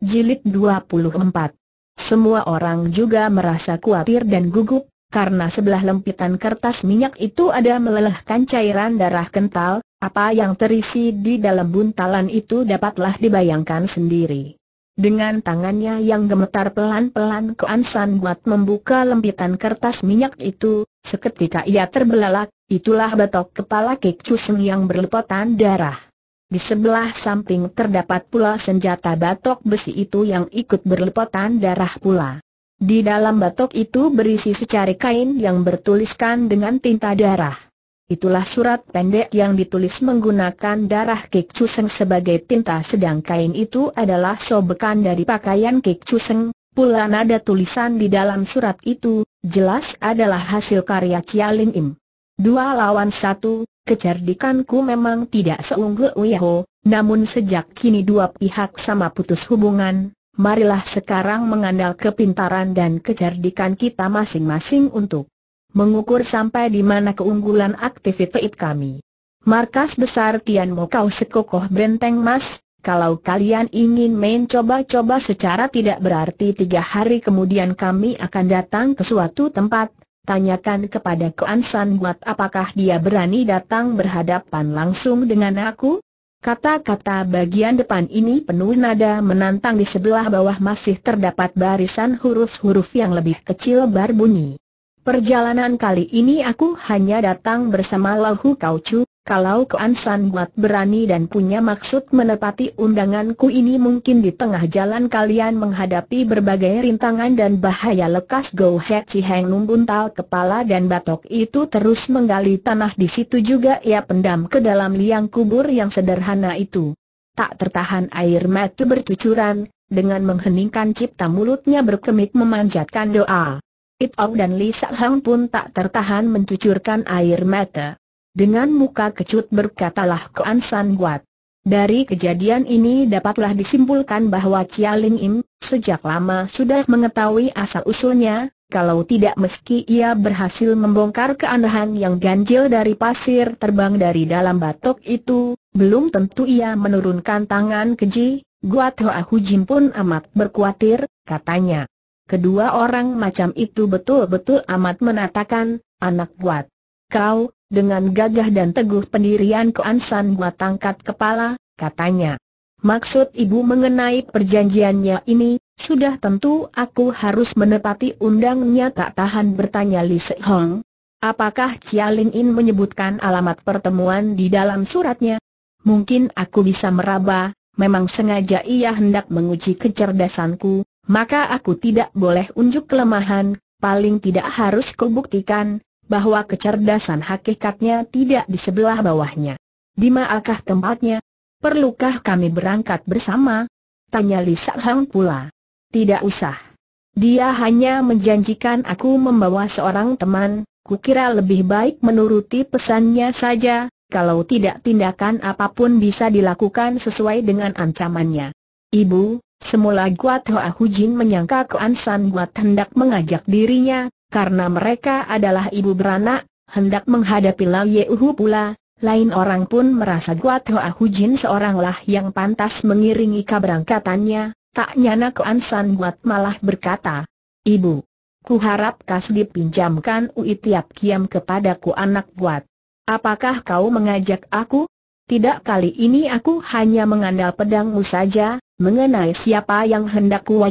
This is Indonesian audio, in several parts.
Jilid 24 Semua orang juga merasa khawatir dan gugup, karena sebelah lempitan kertas minyak itu ada melelehkan cairan darah kental, apa yang terisi di dalam buntalan itu dapatlah dibayangkan sendiri. Dengan tangannya yang gemetar pelan-pelan Koan San buat membuka lempitan kertas minyak itu, seketika ia terbelalak, itulah batok kepala Kek yang berlepotan darah. Di sebelah samping terdapat pula senjata batok besi itu yang ikut berlepotan darah pula. Di dalam batok itu berisi secarik kain yang bertuliskan dengan tinta darah. Itulah surat pendek yang ditulis menggunakan darah Kik sebagai tinta sedang kain itu adalah sobekan dari pakaian Kik Pula nada tulisan di dalam surat itu, jelas adalah hasil karya Chia Im. Dua lawan satu, kecerdikanku memang tidak seunggul Uyaho, namun sejak kini dua pihak sama putus hubungan, marilah sekarang mengandal kepintaran dan kecerdikan kita masing-masing untuk mengukur sampai di mana keunggulan aktivitas kami. Markas besar Tian Kau sekokoh benteng mas, kalau kalian ingin main coba-coba secara tidak berarti tiga hari kemudian kami akan datang ke suatu tempat tanyakan kepada Kuan San buat apakah dia berani datang berhadapan langsung dengan aku? Kata-kata bagian depan ini penuh nada menantang di sebelah bawah masih terdapat barisan huruf-huruf yang lebih kecil berbunyi. Perjalanan kali ini aku hanya datang bersama Lahu Kaucu, kalau Kuan San Buat berani dan punya maksud menepati undanganku ini mungkin di tengah jalan kalian menghadapi berbagai rintangan dan bahaya lekas Go He Chi Heng numbuntal kepala dan batok itu terus menggali tanah di situ juga ia pendam ke dalam liang kubur yang sederhana itu. Tak tertahan air mata bercucuran, dengan mengheningkan cipta mulutnya berkemit memanjatkan doa. Itau dan li sa Hang pun tak tertahan mencucurkan air mata. Dengan muka kecut berkatalah ke San Guat. Dari kejadian ini dapatlah disimpulkan bahwa Chia Ling Im, sejak lama sudah mengetahui asal-usulnya, kalau tidak meski ia berhasil membongkar keanehan yang ganjil dari pasir terbang dari dalam batok itu, belum tentu ia menurunkan tangan keji, Guat Hoa Jim pun amat berkuatir, katanya. Kedua orang macam itu betul-betul amat menatakan, anak Guat. Kau, dengan gagah dan teguh pendirian Koan Ansan buat angkat kepala, katanya. Maksud ibu mengenai perjanjiannya ini, sudah tentu aku harus menepati undangnya tak tahan bertanya Li Hong. Apakah Chia Ling In menyebutkan alamat pertemuan di dalam suratnya? Mungkin aku bisa meraba, memang sengaja ia hendak menguji kecerdasanku, maka aku tidak boleh unjuk kelemahan, paling tidak harus kubuktikan, bahwa kecerdasan hakikatnya tidak di sebelah bawahnya. Di manakah tempatnya? Perlukah kami berangkat bersama? Tanya Lisa Hang pula. Tidak usah. Dia hanya menjanjikan aku membawa seorang teman, kukira lebih baik menuruti pesannya saja, kalau tidak tindakan apapun bisa dilakukan sesuai dengan ancamannya. Ibu, semula Guat Hoa Jin menyangka Kuan San Guat hendak mengajak dirinya, karena mereka adalah ibu beranak, hendak menghadapi Lau Yehu pula, lain orang pun merasa Guat Hoa Jin seoranglah yang pantas mengiringi keberangkatannya, tak nyana Kuan San Guat malah berkata, Ibu, ku harap kas dipinjamkan ui tiap kiam kepadaku anak Guat. Apakah kau mengajak aku? Tidak kali ini aku hanya mengandal pedangmu saja, mengenai siapa yang hendak ku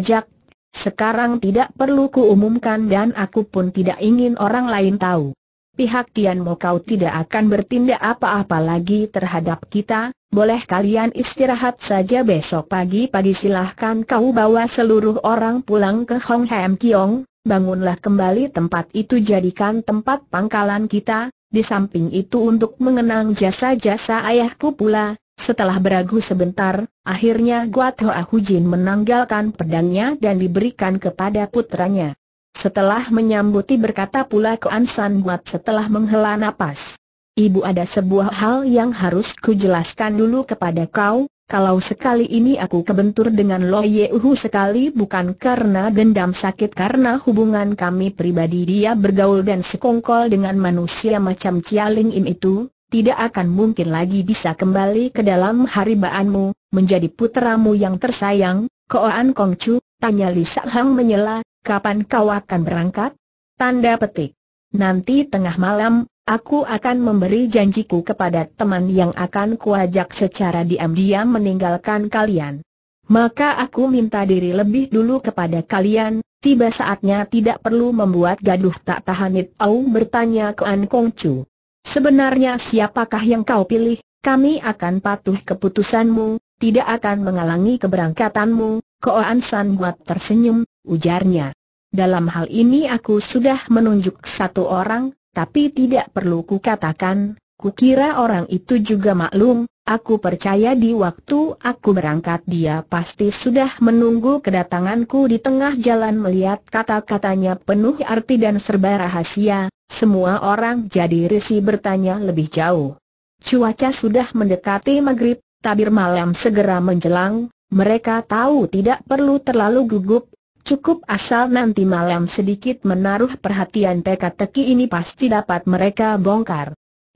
sekarang tidak perlu kuumumkan dan aku pun tidak ingin orang lain tahu. Pihak Tian Mo kau tidak akan bertindak apa-apa lagi terhadap kita, boleh kalian istirahat saja besok pagi-pagi silahkan kau bawa seluruh orang pulang ke Hong Ham Kiong, bangunlah kembali tempat itu jadikan tempat pangkalan kita, di samping itu untuk mengenang jasa-jasa ayahku pula, setelah beragu sebentar, akhirnya Guat Hoa Hujin menanggalkan pedangnya dan diberikan kepada putranya. Setelah menyambuti berkata pula ke Ansan Guat setelah menghela nafas. Ibu ada sebuah hal yang harus kujelaskan dulu kepada kau, kalau sekali ini aku kebentur dengan Lo Yehu sekali bukan karena dendam sakit karena hubungan kami pribadi dia bergaul dan sekongkol dengan manusia macam Cialing Im itu, tidak akan mungkin lagi bisa kembali ke dalam haribaanmu, menjadi puteramu yang tersayang, Koan Kongcu, tanya Li Hang menyela, kapan kau akan berangkat? Tanda petik. Nanti tengah malam, aku akan memberi janjiku kepada teman yang akan kuajak secara diam-diam meninggalkan kalian. Maka aku minta diri lebih dulu kepada kalian, tiba saatnya tidak perlu membuat gaduh tak tahanit Au bertanya Koan Kongcu. Sebenarnya siapakah yang kau pilih, kami akan patuh keputusanmu, tidak akan mengalangi keberangkatanmu, Koan San buat tersenyum, ujarnya. Dalam hal ini aku sudah menunjuk satu orang, tapi tidak perlu kukatakan, kukira orang itu juga maklum, Aku percaya di waktu aku berangkat dia pasti sudah menunggu kedatanganku di tengah jalan melihat kata-katanya penuh arti dan serba rahasia, semua orang jadi risi bertanya lebih jauh. Cuaca sudah mendekati maghrib, tabir malam segera menjelang, mereka tahu tidak perlu terlalu gugup, cukup asal nanti malam sedikit menaruh perhatian teka-teki ini pasti dapat mereka bongkar.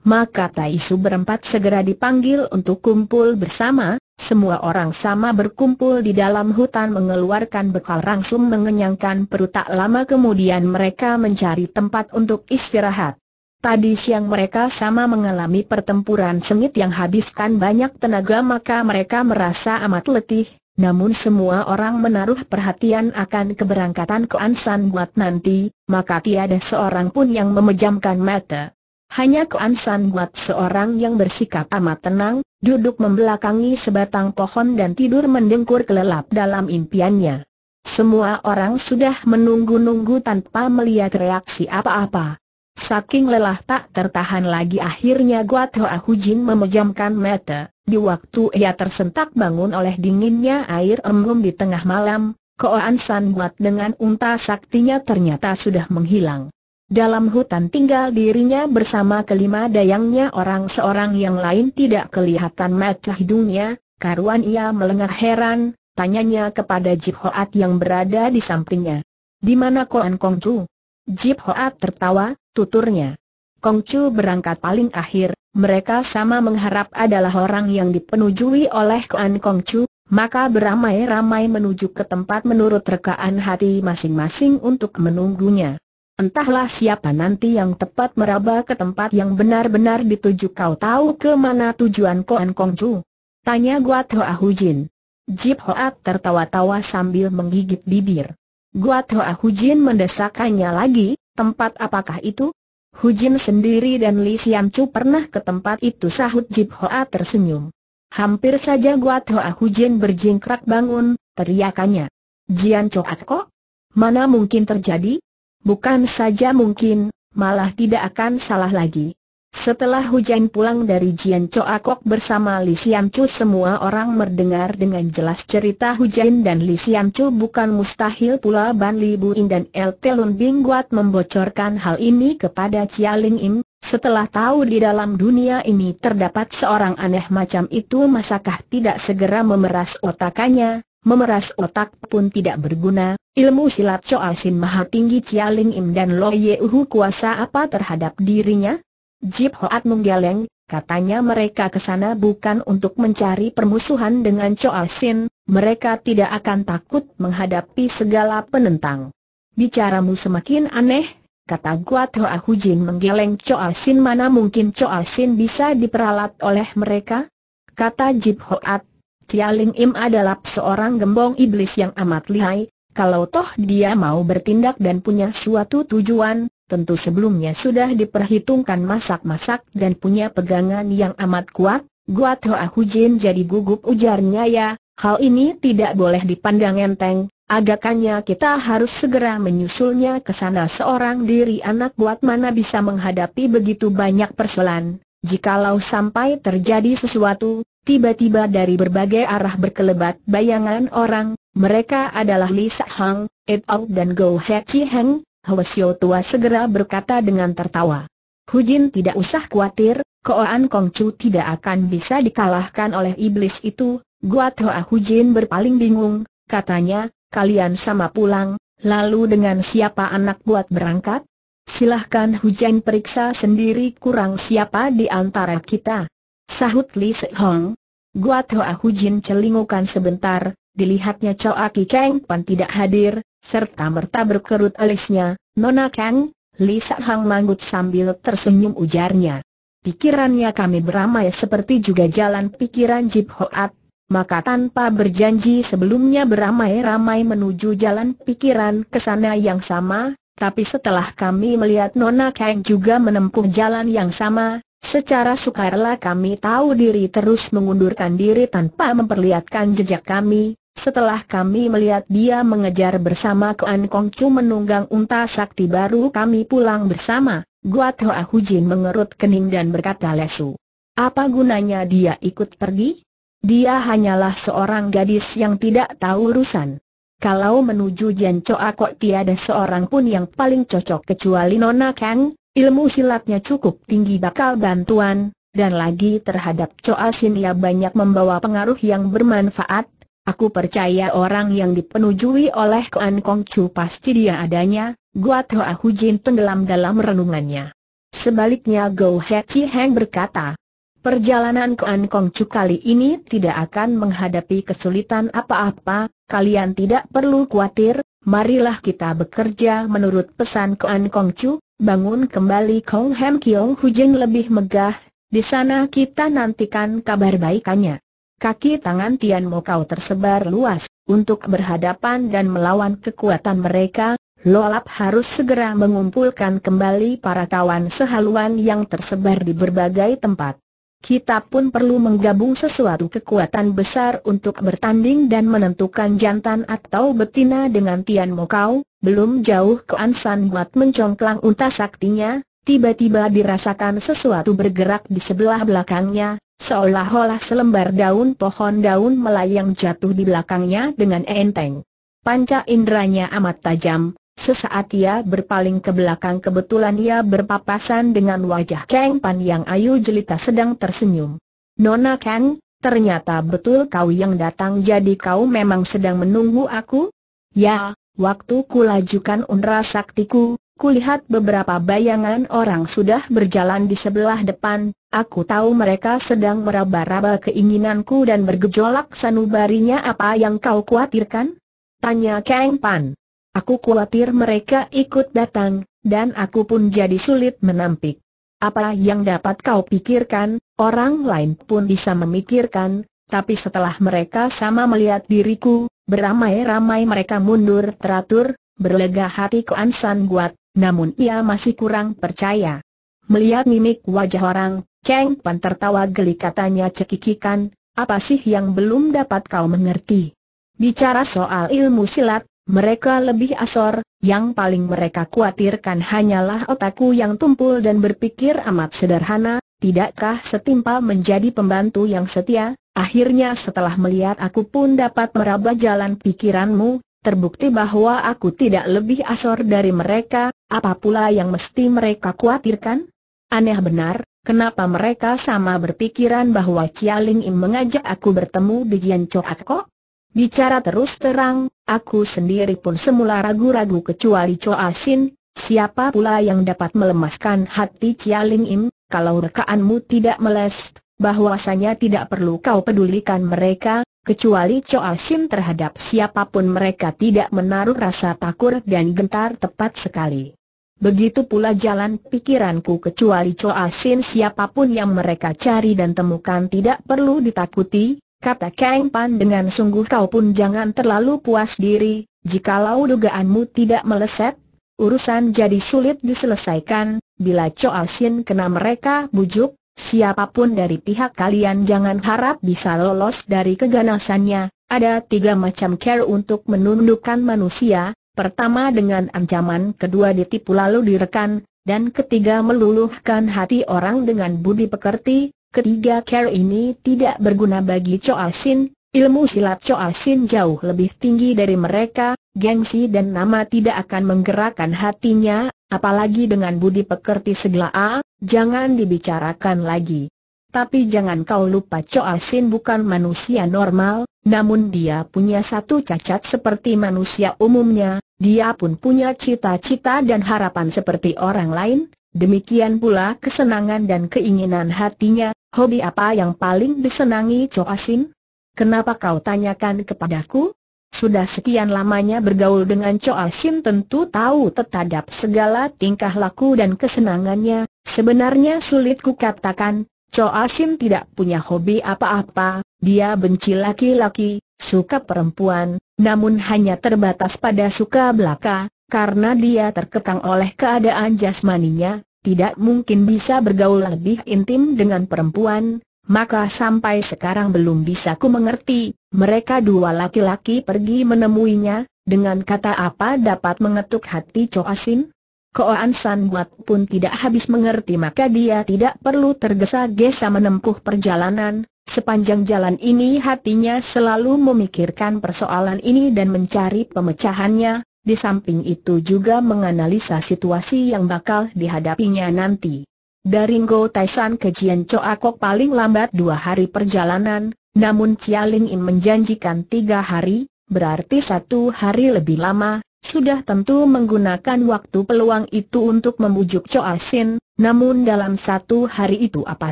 Maka Taisu berempat segera dipanggil untuk kumpul bersama, semua orang sama berkumpul di dalam hutan mengeluarkan bekal langsung mengenyangkan perut tak lama kemudian mereka mencari tempat untuk istirahat. Tadi siang mereka sama mengalami pertempuran sengit yang habiskan banyak tenaga maka mereka merasa amat letih, namun semua orang menaruh perhatian akan keberangkatan ke Ansan buat nanti, maka tiada seorang pun yang memejamkan mata. Hanya Kuan Ansan Buat seorang yang bersikap amat tenang, duduk membelakangi sebatang pohon dan tidur mendengkur kelelap dalam impiannya. Semua orang sudah menunggu-nunggu tanpa melihat reaksi apa-apa. Saking lelah tak tertahan lagi akhirnya Guat Hoa Hujin memejamkan mata, di waktu ia tersentak bangun oleh dinginnya air embun di tengah malam, Koan San Guat dengan unta saktinya ternyata sudah menghilang. Dalam hutan tinggal dirinya bersama kelima dayangnya orang seorang yang lain tidak kelihatan mata hidungnya, karuan ia melengah heran, tanyanya kepada Jip Hoat yang berada di sampingnya. Di mana Koan Kong Chu? Jip Hoat tertawa, tuturnya. Kong Chu berangkat paling akhir, mereka sama mengharap adalah orang yang dipenujui oleh Koan Kong Chu, maka beramai-ramai menuju ke tempat menurut rekaan hati masing-masing untuk menunggunya. Entahlah siapa nanti yang tepat meraba ke tempat yang benar-benar dituju kau tahu ke mana tujuan Koan Chu? Tanya Guat Hoa Hu Jin. Jip Hoat tertawa-tawa sambil menggigit bibir. Guat Hoa Hu Jin mendesakannya lagi, tempat apakah itu? Hu Jin sendiri dan Li Siam Chu pernah ke tempat itu sahut Jip Hoat tersenyum. Hampir saja Guat Hoa Hu Jin berjingkrak bangun, teriakannya. Jian Choak kok? Mana mungkin terjadi? Bukan saja mungkin, malah tidak akan salah lagi. Setelah hujan pulang dari Jian Kok bersama Li Xiang Chu semua orang mendengar dengan jelas cerita hujan dan Li Xiang Chu bukan mustahil pula Ban Li Buin dan El Telun Bing Guat membocorkan hal ini kepada Chia Ling Im. Setelah tahu di dalam dunia ini terdapat seorang aneh macam itu masakah tidak segera memeras otakannya, Memeras otak pun tidak berguna, ilmu silat Choa Sin Maha Tinggi Chia Ling Im dan Lo Ye Uhu kuasa apa terhadap dirinya? Jip Hoat menggeleng, katanya mereka ke sana bukan untuk mencari permusuhan dengan Choa Sin, mereka tidak akan takut menghadapi segala penentang. Bicaramu semakin aneh, kata Guat Hoa Hu Jin menggeleng Choa Sin mana mungkin Choa Sin bisa diperalat oleh mereka? Kata Jip Hoat, Tialing Im adalah seorang gembong iblis yang amat lihai, kalau toh dia mau bertindak dan punya suatu tujuan, tentu sebelumnya sudah diperhitungkan masak-masak dan punya pegangan yang amat kuat, Guat Hoa Jin jadi gugup ujarnya ya, hal ini tidak boleh dipandang enteng, agakannya kita harus segera menyusulnya ke sana seorang diri anak buat mana bisa menghadapi begitu banyak persoalan. Jikalau sampai terjadi sesuatu, Tiba-tiba dari berbagai arah berkelebat bayangan orang, mereka adalah Li Hang, Ed Out dan Go He Chi Heng, Hwa Xiu Tua segera berkata dengan tertawa. Hu Jin tidak usah khawatir, Koan Kong Chu tidak akan bisa dikalahkan oleh iblis itu, Guat Hoa Jin berpaling bingung, katanya, kalian sama pulang, lalu dengan siapa anak buat berangkat? Silahkan Hu Jin periksa sendiri kurang siapa di antara kita. Sahut Li Sehong. Gua Hoa Jin celingukan sebentar, dilihatnya Choa Aki Kang Pan tidak hadir, serta merta berkerut alisnya, Nona Kang, Li Sehong manggut sambil tersenyum ujarnya. Pikirannya kami beramai seperti juga jalan pikiran Jip Hoat, maka tanpa berjanji sebelumnya beramai-ramai menuju jalan pikiran ke sana yang sama, tapi setelah kami melihat Nona Kang juga menempuh jalan yang sama, Secara sukarela kami tahu diri terus mengundurkan diri tanpa memperlihatkan jejak kami, setelah kami melihat dia mengejar bersama An Kong Chu menunggang unta sakti baru kami pulang bersama, Guat Hoa Jin mengerut kening dan berkata lesu. Apa gunanya dia ikut pergi? Dia hanyalah seorang gadis yang tidak tahu urusan. Kalau menuju Choa kok tiada seorang pun yang paling cocok kecuali Nona Kang, Ilmu silatnya cukup tinggi bakal bantuan, dan lagi terhadap Choa Sin ia banyak membawa pengaruh yang bermanfaat. Aku percaya orang yang dipenujui oleh Kuan Kong Chu pasti dia adanya, Guat Hoa Jin tenggelam dalam renungannya. Sebaliknya Go He Chi Heng berkata, Perjalanan Kuan Kong Chu kali ini tidak akan menghadapi kesulitan apa-apa, kalian tidak perlu khawatir, marilah kita bekerja menurut pesan Kuan Kong Chu, bangun kembali Kong Hem Kiong Hujeng lebih megah, di sana kita nantikan kabar baikannya. Kaki tangan Tian Mo Kau tersebar luas, untuk berhadapan dan melawan kekuatan mereka, Lolap harus segera mengumpulkan kembali para kawan sehaluan yang tersebar di berbagai tempat kita pun perlu menggabung sesuatu kekuatan besar untuk bertanding dan menentukan jantan atau betina dengan Tian Mokau. Belum jauh ke Ansan Buat mencongklang unta saktinya, tiba-tiba dirasakan sesuatu bergerak di sebelah belakangnya, seolah-olah selembar daun pohon daun melayang jatuh di belakangnya dengan enteng. Panca inderanya amat tajam, Sesaat ia berpaling ke belakang kebetulan ia berpapasan dengan wajah Kang Pan yang ayu jelita sedang tersenyum. Nona Kang, ternyata betul kau yang datang jadi kau memang sedang menunggu aku? Ya, waktu kulajukan unra saktiku, kulihat beberapa bayangan orang sudah berjalan di sebelah depan, aku tahu mereka sedang meraba-raba keinginanku dan bergejolak sanubarinya apa yang kau khawatirkan? Tanya Kang Pan. Aku khawatir mereka ikut datang, dan aku pun jadi sulit menampik. Apa yang dapat kau pikirkan, orang lain pun bisa memikirkan, tapi setelah mereka sama melihat diriku, beramai-ramai mereka mundur teratur, berlega hati ke Ansan Guat, namun ia masih kurang percaya. Melihat mimik wajah orang, Kang Pan tertawa geli katanya cekikikan, apa sih yang belum dapat kau mengerti? Bicara soal ilmu silat, mereka lebih asor, yang paling mereka khawatirkan hanyalah otakku yang tumpul dan berpikir amat sederhana, tidakkah setimpal menjadi pembantu yang setia? Akhirnya setelah melihat aku pun dapat meraba jalan pikiranmu, terbukti bahwa aku tidak lebih asor dari mereka, apa pula yang mesti mereka khawatirkan? Aneh benar, kenapa mereka sama berpikiran bahwa Cialing Im mengajak aku bertemu di Jian kok? Bicara terus terang, aku sendiri pun semula ragu-ragu kecuali Choa Shin, siapa pula yang dapat melemaskan hati Chia Ling Im, kalau rekaanmu tidak meles, bahwasanya tidak perlu kau pedulikan mereka, kecuali Choa Shin terhadap siapapun mereka tidak menaruh rasa takut dan gentar tepat sekali. Begitu pula jalan pikiranku kecuali Choa Shin siapapun yang mereka cari dan temukan tidak perlu ditakuti, Kata Kang Pan dengan sungguh kau pun jangan terlalu puas diri, jikalau dugaanmu tidak meleset, urusan jadi sulit diselesaikan, bila Choa Sin kena mereka bujuk, siapapun dari pihak kalian jangan harap bisa lolos dari keganasannya, ada tiga macam care untuk menundukkan manusia, pertama dengan ancaman, kedua ditipu lalu direkan, dan ketiga meluluhkan hati orang dengan budi pekerti, Ketiga care ini tidak berguna bagi Choa Sin, ilmu silat Choa Sin jauh lebih tinggi dari mereka, gengsi dan nama tidak akan menggerakkan hatinya, apalagi dengan budi pekerti segala A, jangan dibicarakan lagi. Tapi jangan kau lupa Choa Sin bukan manusia normal, namun dia punya satu cacat seperti manusia umumnya, dia pun punya cita-cita dan harapan seperti orang lain, Demikian pula kesenangan dan keinginan hatinya, Hobi apa yang paling disenangi Choa Sin? Kenapa kau tanyakan kepadaku? Sudah sekian lamanya bergaul dengan Choa Sin tentu tahu tetadap segala tingkah laku dan kesenangannya, sebenarnya sulit kukatakan, Choa Sin tidak punya hobi apa-apa, dia benci laki-laki, suka perempuan, namun hanya terbatas pada suka belaka, karena dia terkekang oleh keadaan jasmaninya, tidak mungkin bisa bergaul lebih intim dengan perempuan, maka sampai sekarang belum bisa ku mengerti, mereka dua laki-laki pergi menemuinya, dengan kata apa dapat mengetuk hati Coasin? Sin? Koan San Buat pun tidak habis mengerti maka dia tidak perlu tergesa-gesa menempuh perjalanan, sepanjang jalan ini hatinya selalu memikirkan persoalan ini dan mencari pemecahannya, di samping itu juga menganalisa situasi yang bakal dihadapinya nanti. Dari Ngo Taisan ke Jian Choakok paling lambat dua hari perjalanan, namun Chia Ling Im menjanjikan tiga hari, berarti satu hari lebih lama, sudah tentu menggunakan waktu peluang itu untuk membujuk Choa Sin, namun dalam satu hari itu apa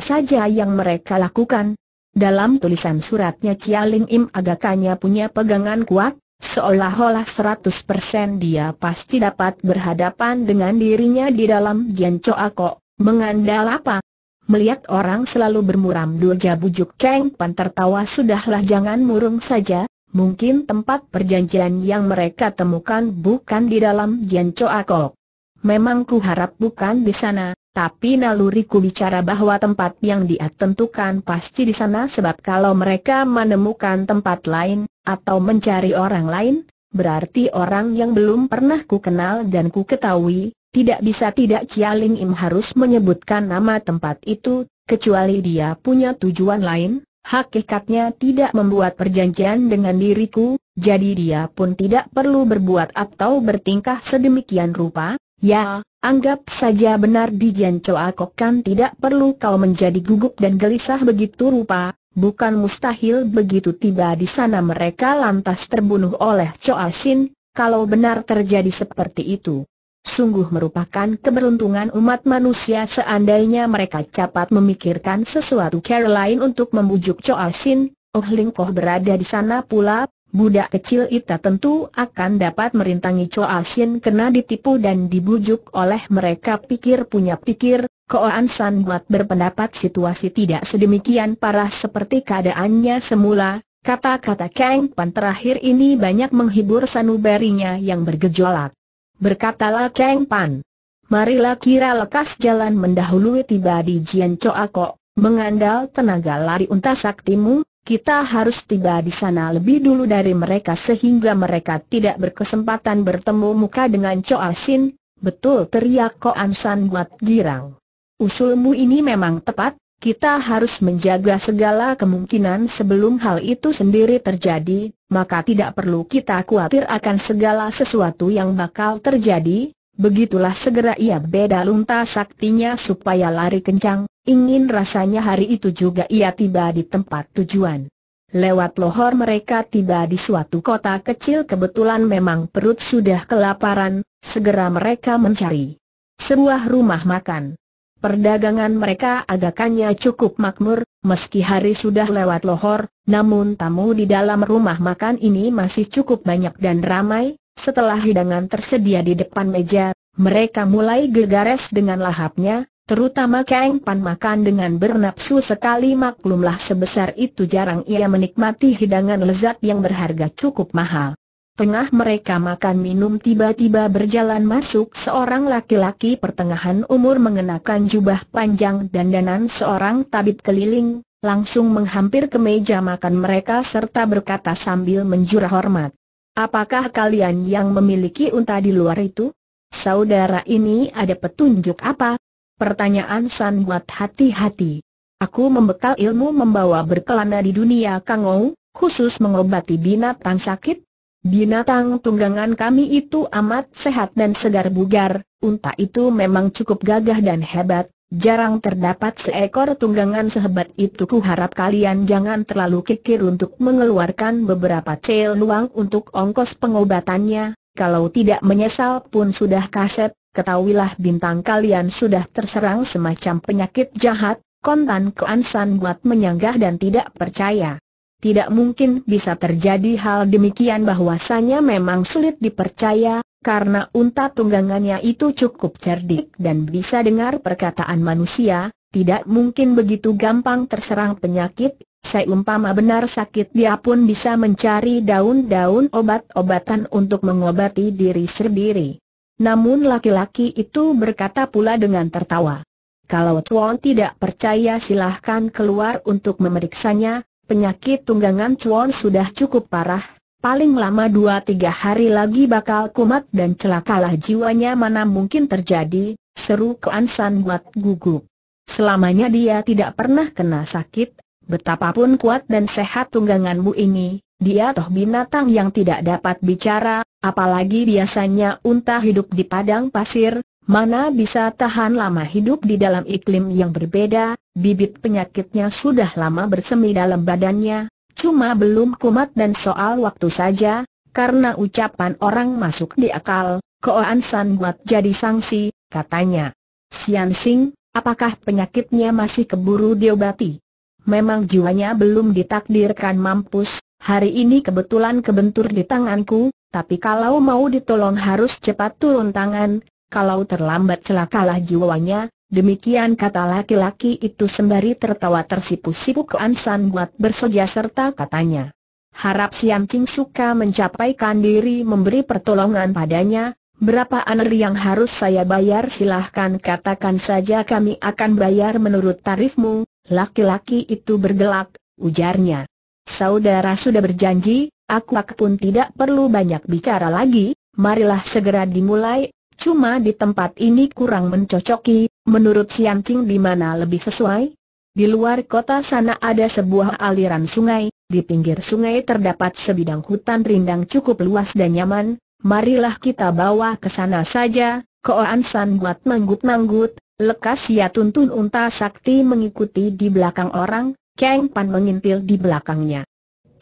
saja yang mereka lakukan? Dalam tulisan suratnya Chia Ling Im agakannya punya pegangan kuat, Seolah-olah 100% dia pasti dapat berhadapan dengan dirinya di dalam Gianco Ako, mengandal apa? Melihat orang selalu bermuram doja bujuk Kang Pan tertawa sudahlah jangan murung saja, mungkin tempat perjanjian yang mereka temukan bukan di dalam Gianco Akok. Memang ku harap bukan di sana, tapi naluriku bicara bahwa tempat yang dia tentukan pasti di sana sebab kalau mereka menemukan tempat lain, atau mencari orang lain, berarti orang yang belum pernah ku kenal dan ku ketahui, tidak bisa tidak cialing Im harus menyebutkan nama tempat itu, kecuali dia punya tujuan lain, hakikatnya tidak membuat perjanjian dengan diriku, jadi dia pun tidak perlu berbuat atau bertingkah sedemikian rupa, ya, Anggap saja benar di Jian Choa kan tidak perlu kau menjadi gugup dan gelisah begitu rupa, Bukan mustahil begitu tiba di sana mereka lantas terbunuh oleh Choa Sin, kalau benar terjadi seperti itu. Sungguh merupakan keberuntungan umat manusia seandainya mereka cepat memikirkan sesuatu cara lain untuk membujuk Choa Sin, Oh Ling Koh berada di sana pula, budak kecil itu tentu akan dapat merintangi Choa Sin kena ditipu dan dibujuk oleh mereka pikir punya pikir, Koan San Buat berpendapat situasi tidak sedemikian parah seperti keadaannya semula, kata-kata Kang Pan terakhir ini banyak menghibur sanubarinya yang bergejolak. Berkatalah Kang Pan, marilah kira lekas jalan mendahului tiba di Jian Choa Kok, mengandal tenaga lari unta saktimu, kita harus tiba di sana lebih dulu dari mereka sehingga mereka tidak berkesempatan bertemu muka dengan Choa Sin, betul teriak Koan San Buat girang. Usulmu ini memang tepat, kita harus menjaga segala kemungkinan sebelum hal itu sendiri terjadi, maka tidak perlu kita khawatir akan segala sesuatu yang bakal terjadi, Begitulah segera ia beda lunta saktinya supaya lari kencang, ingin rasanya hari itu juga ia tiba di tempat tujuan. Lewat lohor mereka tiba di suatu kota kecil kebetulan memang perut sudah kelaparan, segera mereka mencari sebuah rumah makan. Perdagangan mereka agakannya cukup makmur, meski hari sudah lewat lohor, namun tamu di dalam rumah makan ini masih cukup banyak dan ramai, setelah hidangan tersedia di depan meja, mereka mulai gegares dengan lahapnya, terutama Kang Pan makan dengan bernapsu sekali maklumlah sebesar itu jarang ia menikmati hidangan lezat yang berharga cukup mahal. Tengah mereka makan minum tiba-tiba berjalan masuk seorang laki-laki pertengahan umur mengenakan jubah panjang dan danan seorang tabib keliling, langsung menghampir ke meja makan mereka serta berkata sambil menjura hormat. Apakah kalian yang memiliki unta di luar itu? Saudara ini ada petunjuk apa? Pertanyaan San buat hati-hati. Aku membekal ilmu membawa berkelana di dunia Kangou, khusus mengobati binatang sakit, Binatang tunggangan kami itu amat sehat dan segar bugar, unta itu memang cukup gagah dan hebat, jarang terdapat seekor tunggangan sehebat itu kuharap kalian jangan terlalu kikir untuk mengeluarkan beberapa cel luang untuk ongkos pengobatannya, kalau tidak menyesal pun sudah kaset, ketahuilah bintang kalian sudah terserang semacam penyakit jahat, kontan keansan buat menyanggah dan tidak percaya tidak mungkin bisa terjadi hal demikian bahwasanya memang sulit dipercaya, karena unta tunggangannya itu cukup cerdik dan bisa dengar perkataan manusia, tidak mungkin begitu gampang terserang penyakit, seumpama benar sakit dia pun bisa mencari daun-daun obat-obatan untuk mengobati diri sendiri. Namun laki-laki itu berkata pula dengan tertawa. Kalau Tuan tidak percaya silahkan keluar untuk memeriksanya, Penyakit tunggangan cuan sudah cukup parah, paling lama dua tiga hari lagi bakal kumat dan celakalah jiwanya mana mungkin terjadi, seru Kuan San buat gugup. Selamanya dia tidak pernah kena sakit, betapapun kuat dan sehat tungganganmu ini, dia toh binatang yang tidak dapat bicara, apalagi biasanya unta hidup di padang pasir, Mana bisa tahan lama hidup di dalam iklim yang berbeda, bibit penyakitnya sudah lama bersemi dalam badannya, cuma belum kumat dan soal waktu saja, karena ucapan orang masuk di akal, Koan San buat jadi sanksi, katanya. Sian Sing, apakah penyakitnya masih keburu diobati? Memang jiwanya belum ditakdirkan mampus, hari ini kebetulan kebentur di tanganku, tapi kalau mau ditolong harus cepat turun tangan, kalau terlambat celakalah jiwanya, demikian kata laki-laki itu sembari tertawa tersipu-sipu ke Ansan buat bersedia serta katanya. Harap Siam Ching suka mencapaikan diri memberi pertolongan padanya, berapa aner yang harus saya bayar silahkan katakan saja kami akan bayar menurut tarifmu, laki-laki itu bergelak, ujarnya. Saudara sudah berjanji, aku pun tidak perlu banyak bicara lagi, marilah segera dimulai, Cuma di tempat ini kurang mencocoki, menurut Sian Ching di mana lebih sesuai? Di luar kota sana ada sebuah aliran sungai, di pinggir sungai terdapat sebidang hutan rindang cukup luas dan nyaman, marilah kita bawa ke sana saja, Koan San buat manggut-manggut, lekas ia ya tuntun unta sakti mengikuti di belakang orang, Kang Pan mengintil di belakangnya.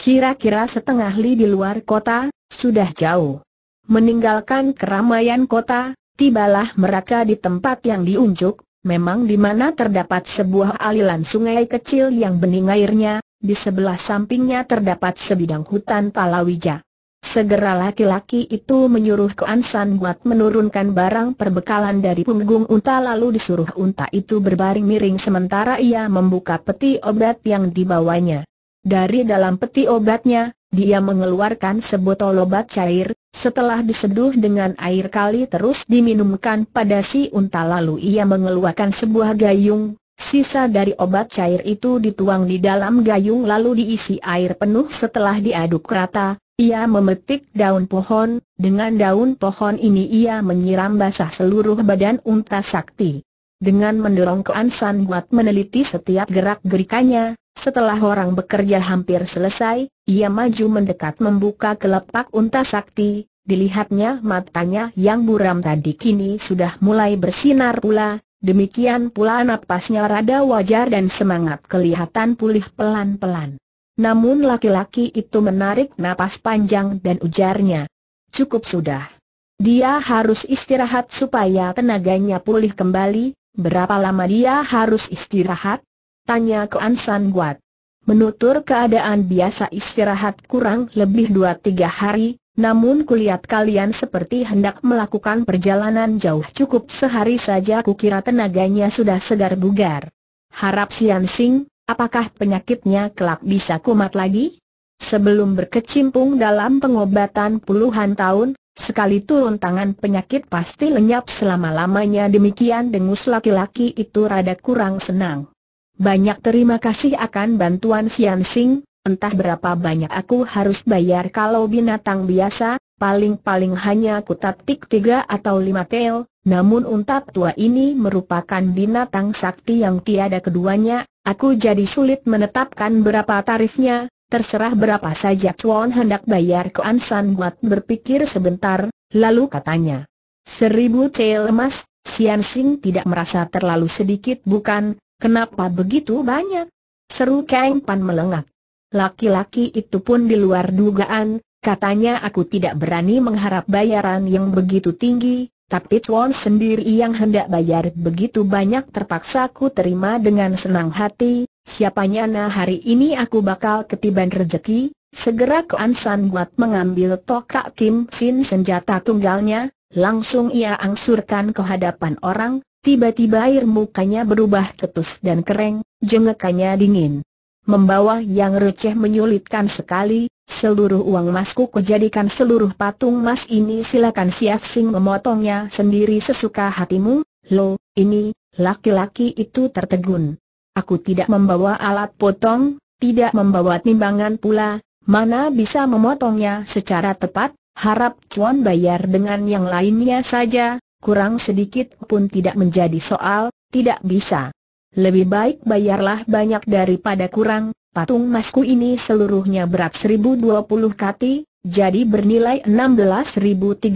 Kira-kira setengah li di luar kota, sudah jauh. Meninggalkan keramaian kota, tibalah mereka di tempat yang diunjuk, memang di mana terdapat sebuah aliran sungai kecil yang bening airnya, di sebelah sampingnya terdapat sebidang hutan palawija. Segera laki-laki itu menyuruh ke Ansan buat menurunkan barang perbekalan dari punggung unta lalu disuruh unta itu berbaring miring sementara ia membuka peti obat yang dibawanya. Dari dalam peti obatnya, dia mengeluarkan sebotol obat cair, setelah diseduh dengan air kali terus diminumkan pada si unta lalu ia mengeluarkan sebuah gayung, sisa dari obat cair itu dituang di dalam gayung lalu diisi air penuh setelah diaduk rata, ia memetik daun pohon, dengan daun pohon ini ia menyiram basah seluruh badan unta sakti dengan mendorong Kuan San buat meneliti setiap gerak-gerikannya. Setelah orang bekerja hampir selesai, ia maju mendekat membuka kelepak unta sakti, dilihatnya matanya yang buram tadi kini sudah mulai bersinar pula, demikian pula napasnya rada wajar dan semangat kelihatan pulih pelan-pelan. Namun laki-laki itu menarik napas panjang dan ujarnya. Cukup sudah. Dia harus istirahat supaya tenaganya pulih kembali, Berapa lama dia harus istirahat? Tanya ke Ansan Guat. Menutur keadaan biasa istirahat kurang lebih dua tiga hari, namun kulihat kalian seperti hendak melakukan perjalanan jauh cukup sehari saja kukira tenaganya sudah segar bugar. Harap Sian Sing, apakah penyakitnya kelak bisa kumat lagi? Sebelum berkecimpung dalam pengobatan puluhan tahun, Sekali turun tangan penyakit pasti lenyap selama-lamanya demikian dengus laki-laki itu rada kurang senang. Banyak terima kasih akan bantuan Sian Sing, entah berapa banyak aku harus bayar kalau binatang biasa, paling-paling hanya kutatik tiga atau lima tel, namun untap tua ini merupakan binatang sakti yang tiada keduanya, aku jadi sulit menetapkan berapa tarifnya, terserah berapa saja Chuan hendak bayar ke Ansan buat berpikir sebentar, lalu katanya. Seribu cel emas, Sian Sing tidak merasa terlalu sedikit bukan, kenapa begitu banyak? Seru Kang Pan melengak. Laki-laki itu pun di luar dugaan, katanya aku tidak berani mengharap bayaran yang begitu tinggi, tapi Chuan sendiri yang hendak bayar begitu banyak terpaksa ku terima dengan senang hati, siapanya nah hari ini aku bakal ketiban rezeki. segera ke Ansan buat mengambil tokak Kim Sin senjata tunggalnya, langsung ia angsurkan ke hadapan orang, tiba-tiba air mukanya berubah ketus dan kering, jengekannya dingin. Membawa yang receh menyulitkan sekali, seluruh uang masku kujadikan seluruh patung mas ini silakan siap sing memotongnya sendiri sesuka hatimu, lo, ini, laki-laki itu tertegun. Aku tidak membawa alat potong, tidak membawa timbangan pula, mana bisa memotongnya secara tepat, harap cuan bayar dengan yang lainnya saja, kurang sedikit pun tidak menjadi soal, tidak bisa. Lebih baik bayarlah banyak daripada kurang, patung masku ini seluruhnya berat 1020 kati, jadi bernilai 16.320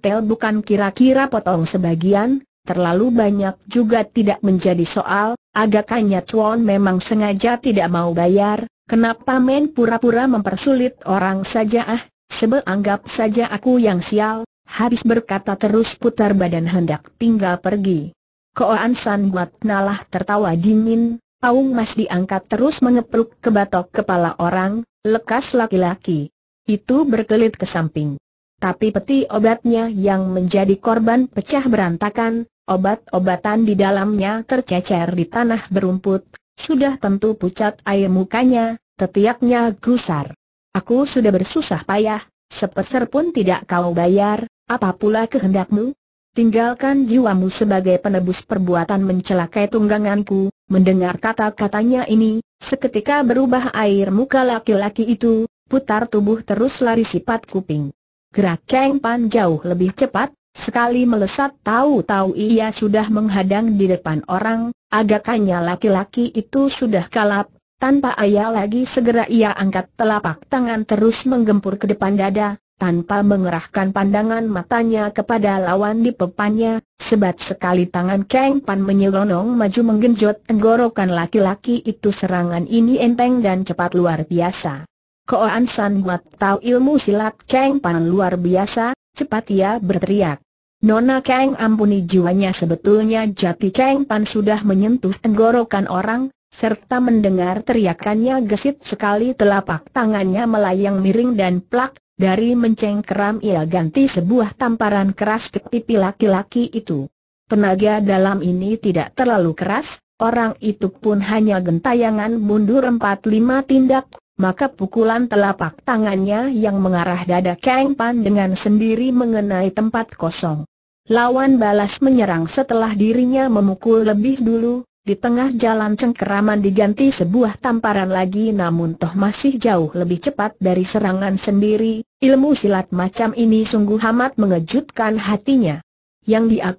tel bukan kira-kira potong sebagian, terlalu banyak juga tidak menjadi soal, agaknya Chuan memang sengaja tidak mau bayar, kenapa men pura-pura mempersulit orang saja ah, sebel anggap saja aku yang sial, habis berkata terus putar badan hendak tinggal pergi. Koan San Buat Nalah tertawa dingin, paung mas diangkat terus mengepruk ke batok kepala orang, lekas laki-laki. Itu berkelit ke samping. Tapi peti obatnya yang menjadi korban pecah berantakan, obat-obatan di dalamnya tercecer di tanah berumput, sudah tentu pucat air mukanya, tetiaknya gusar. Aku sudah bersusah payah, sepeser pun tidak kau bayar, apa pula kehendakmu? Tinggalkan jiwamu sebagai penebus perbuatan mencelakai tungganganku, mendengar kata-katanya ini, seketika berubah air muka laki-laki itu, putar tubuh terus lari sifat kuping. Gerak Kang Pan jauh lebih cepat, sekali melesat tahu-tahu ia sudah menghadang di depan orang, agakannya laki-laki itu sudah kalap, tanpa ayah lagi segera ia angkat telapak tangan terus menggempur ke depan dada, tanpa mengerahkan pandangan matanya kepada lawan di pepannya, sebat sekali tangan Kang Pan menyelonong maju menggenjot tenggorokan laki-laki itu serangan ini enteng dan cepat luar biasa. Koan San Buat tahu ilmu silat Kang Pan luar biasa, cepat ia berteriak. Nona Kang ampuni jiwanya sebetulnya jati Kang Pan sudah menyentuh tenggorokan orang, serta mendengar teriakannya gesit sekali telapak tangannya melayang miring dan plak, dari mencengkeram ia ganti sebuah tamparan keras ke pipi laki-laki itu. Tenaga dalam ini tidak terlalu keras, Orang itu pun hanya gentayangan mundur empat lima tindak, maka pukulan telapak tangannya yang mengarah dada Kang Pan dengan sendiri mengenai tempat kosong. Lawan balas menyerang setelah dirinya memukul lebih dulu, di tengah jalan cengkeraman diganti sebuah tamparan lagi namun toh masih jauh lebih cepat dari serangan sendiri, ilmu silat macam ini sungguh amat mengejutkan hatinya. Yang dia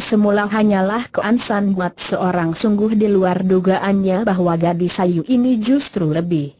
semula hanyalah keansan buat seorang sungguh di luar dugaannya bahwa gadis sayu ini justru lebih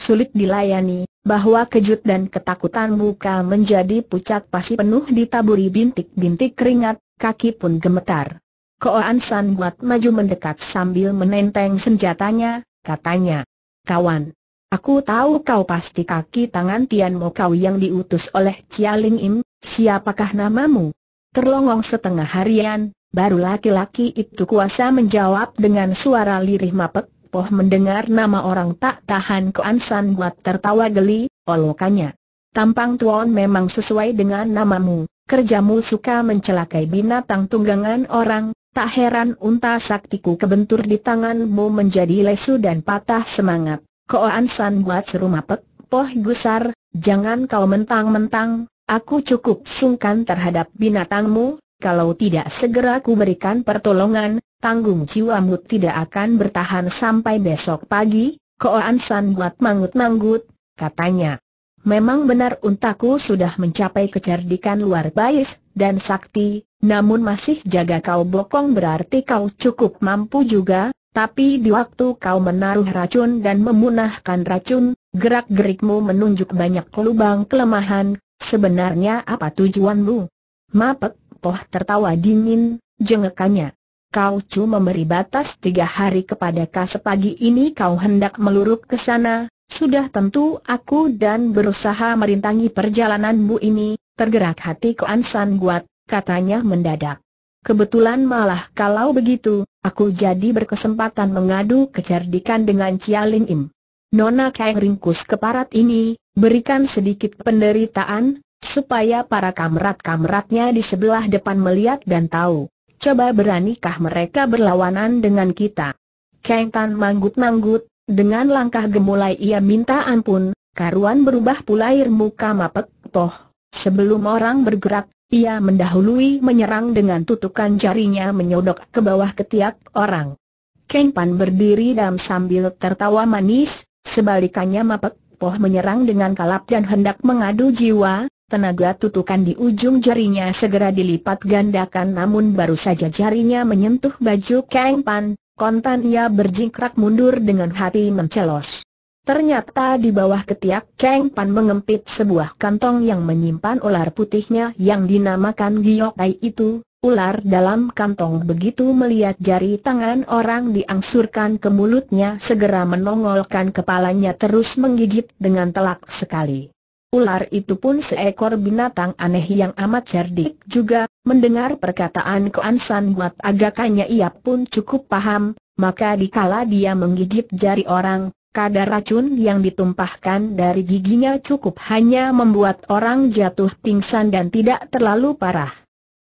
sulit dilayani, bahwa kejut dan ketakutan muka menjadi pucat pasi penuh ditaburi bintik-bintik keringat, kaki pun gemetar. Koan San buat maju mendekat sambil menenteng senjatanya, katanya, Kawan, aku tahu kau pasti kaki tangan Tian Mo kau yang diutus oleh Chia Ling Im, siapakah namamu? Terlongong setengah harian, baru laki-laki itu kuasa menjawab dengan suara lirih mapek, Poh mendengar nama orang tak tahan ke Ansan buat tertawa geli, olokannya. Tampang Tuan memang sesuai dengan namamu, kerjamu suka mencelakai binatang tunggangan orang, tak heran unta saktiku kebentur di tanganmu menjadi lesu dan patah semangat. Koan Ansan buat seru mapet, Poh gusar, jangan kau mentang-mentang, aku cukup sungkan terhadap binatangmu, kalau tidak segera ku berikan pertolongan, tanggung jiwamu tidak akan bertahan sampai besok pagi, Koan San buat manggut-manggut, katanya. Memang benar untaku sudah mencapai kecerdikan luar bias dan sakti, namun masih jaga kau bokong berarti kau cukup mampu juga, tapi di waktu kau menaruh racun dan memunahkan racun, gerak-gerikmu menunjuk banyak lubang kelemahan, sebenarnya apa tujuanmu? Mapek, poh tertawa dingin, jengekannya. Kau cuma memberi batas tiga hari kepada kau sepagi ini kau hendak meluruk ke sana, sudah tentu aku dan berusaha merintangi perjalananmu ini, tergerak hati Koan San Guat, katanya mendadak. Kebetulan malah kalau begitu, aku jadi berkesempatan mengadu kecerdikan dengan Chia Ling Im. Nona Kai ringkus keparat ini, berikan sedikit penderitaan, supaya para kamrat-kamratnya di sebelah depan melihat dan tahu coba beranikah mereka berlawanan dengan kita? Kang Tan manggut-manggut, dengan langkah gemulai ia minta ampun, karuan berubah pula air muka mapet, toh. Sebelum orang bergerak, ia mendahului menyerang dengan tutukan jarinya menyodok ke bawah ketiak orang. Kang Pan berdiri dan sambil tertawa manis, sebalikannya Mapek Poh menyerang dengan kalap dan hendak mengadu jiwa, Tenaga tutukan di ujung jarinya segera dilipat gandakan namun baru saja jarinya menyentuh baju Kang Pan, kontan ia berjingkrak mundur dengan hati mencelos. Ternyata di bawah ketiak Kang Pan mengempit sebuah kantong yang menyimpan ular putihnya yang dinamakan Giyokai itu. Ular dalam kantong begitu melihat jari tangan orang diangsurkan ke mulutnya segera menongolkan kepalanya terus menggigit dengan telak sekali. Ular itu pun seekor binatang aneh yang amat cerdik juga, mendengar perkataan Koan San Buat agakannya ia pun cukup paham, maka dikala dia menggigit jari orang, kadar racun yang ditumpahkan dari giginya cukup hanya membuat orang jatuh pingsan dan tidak terlalu parah.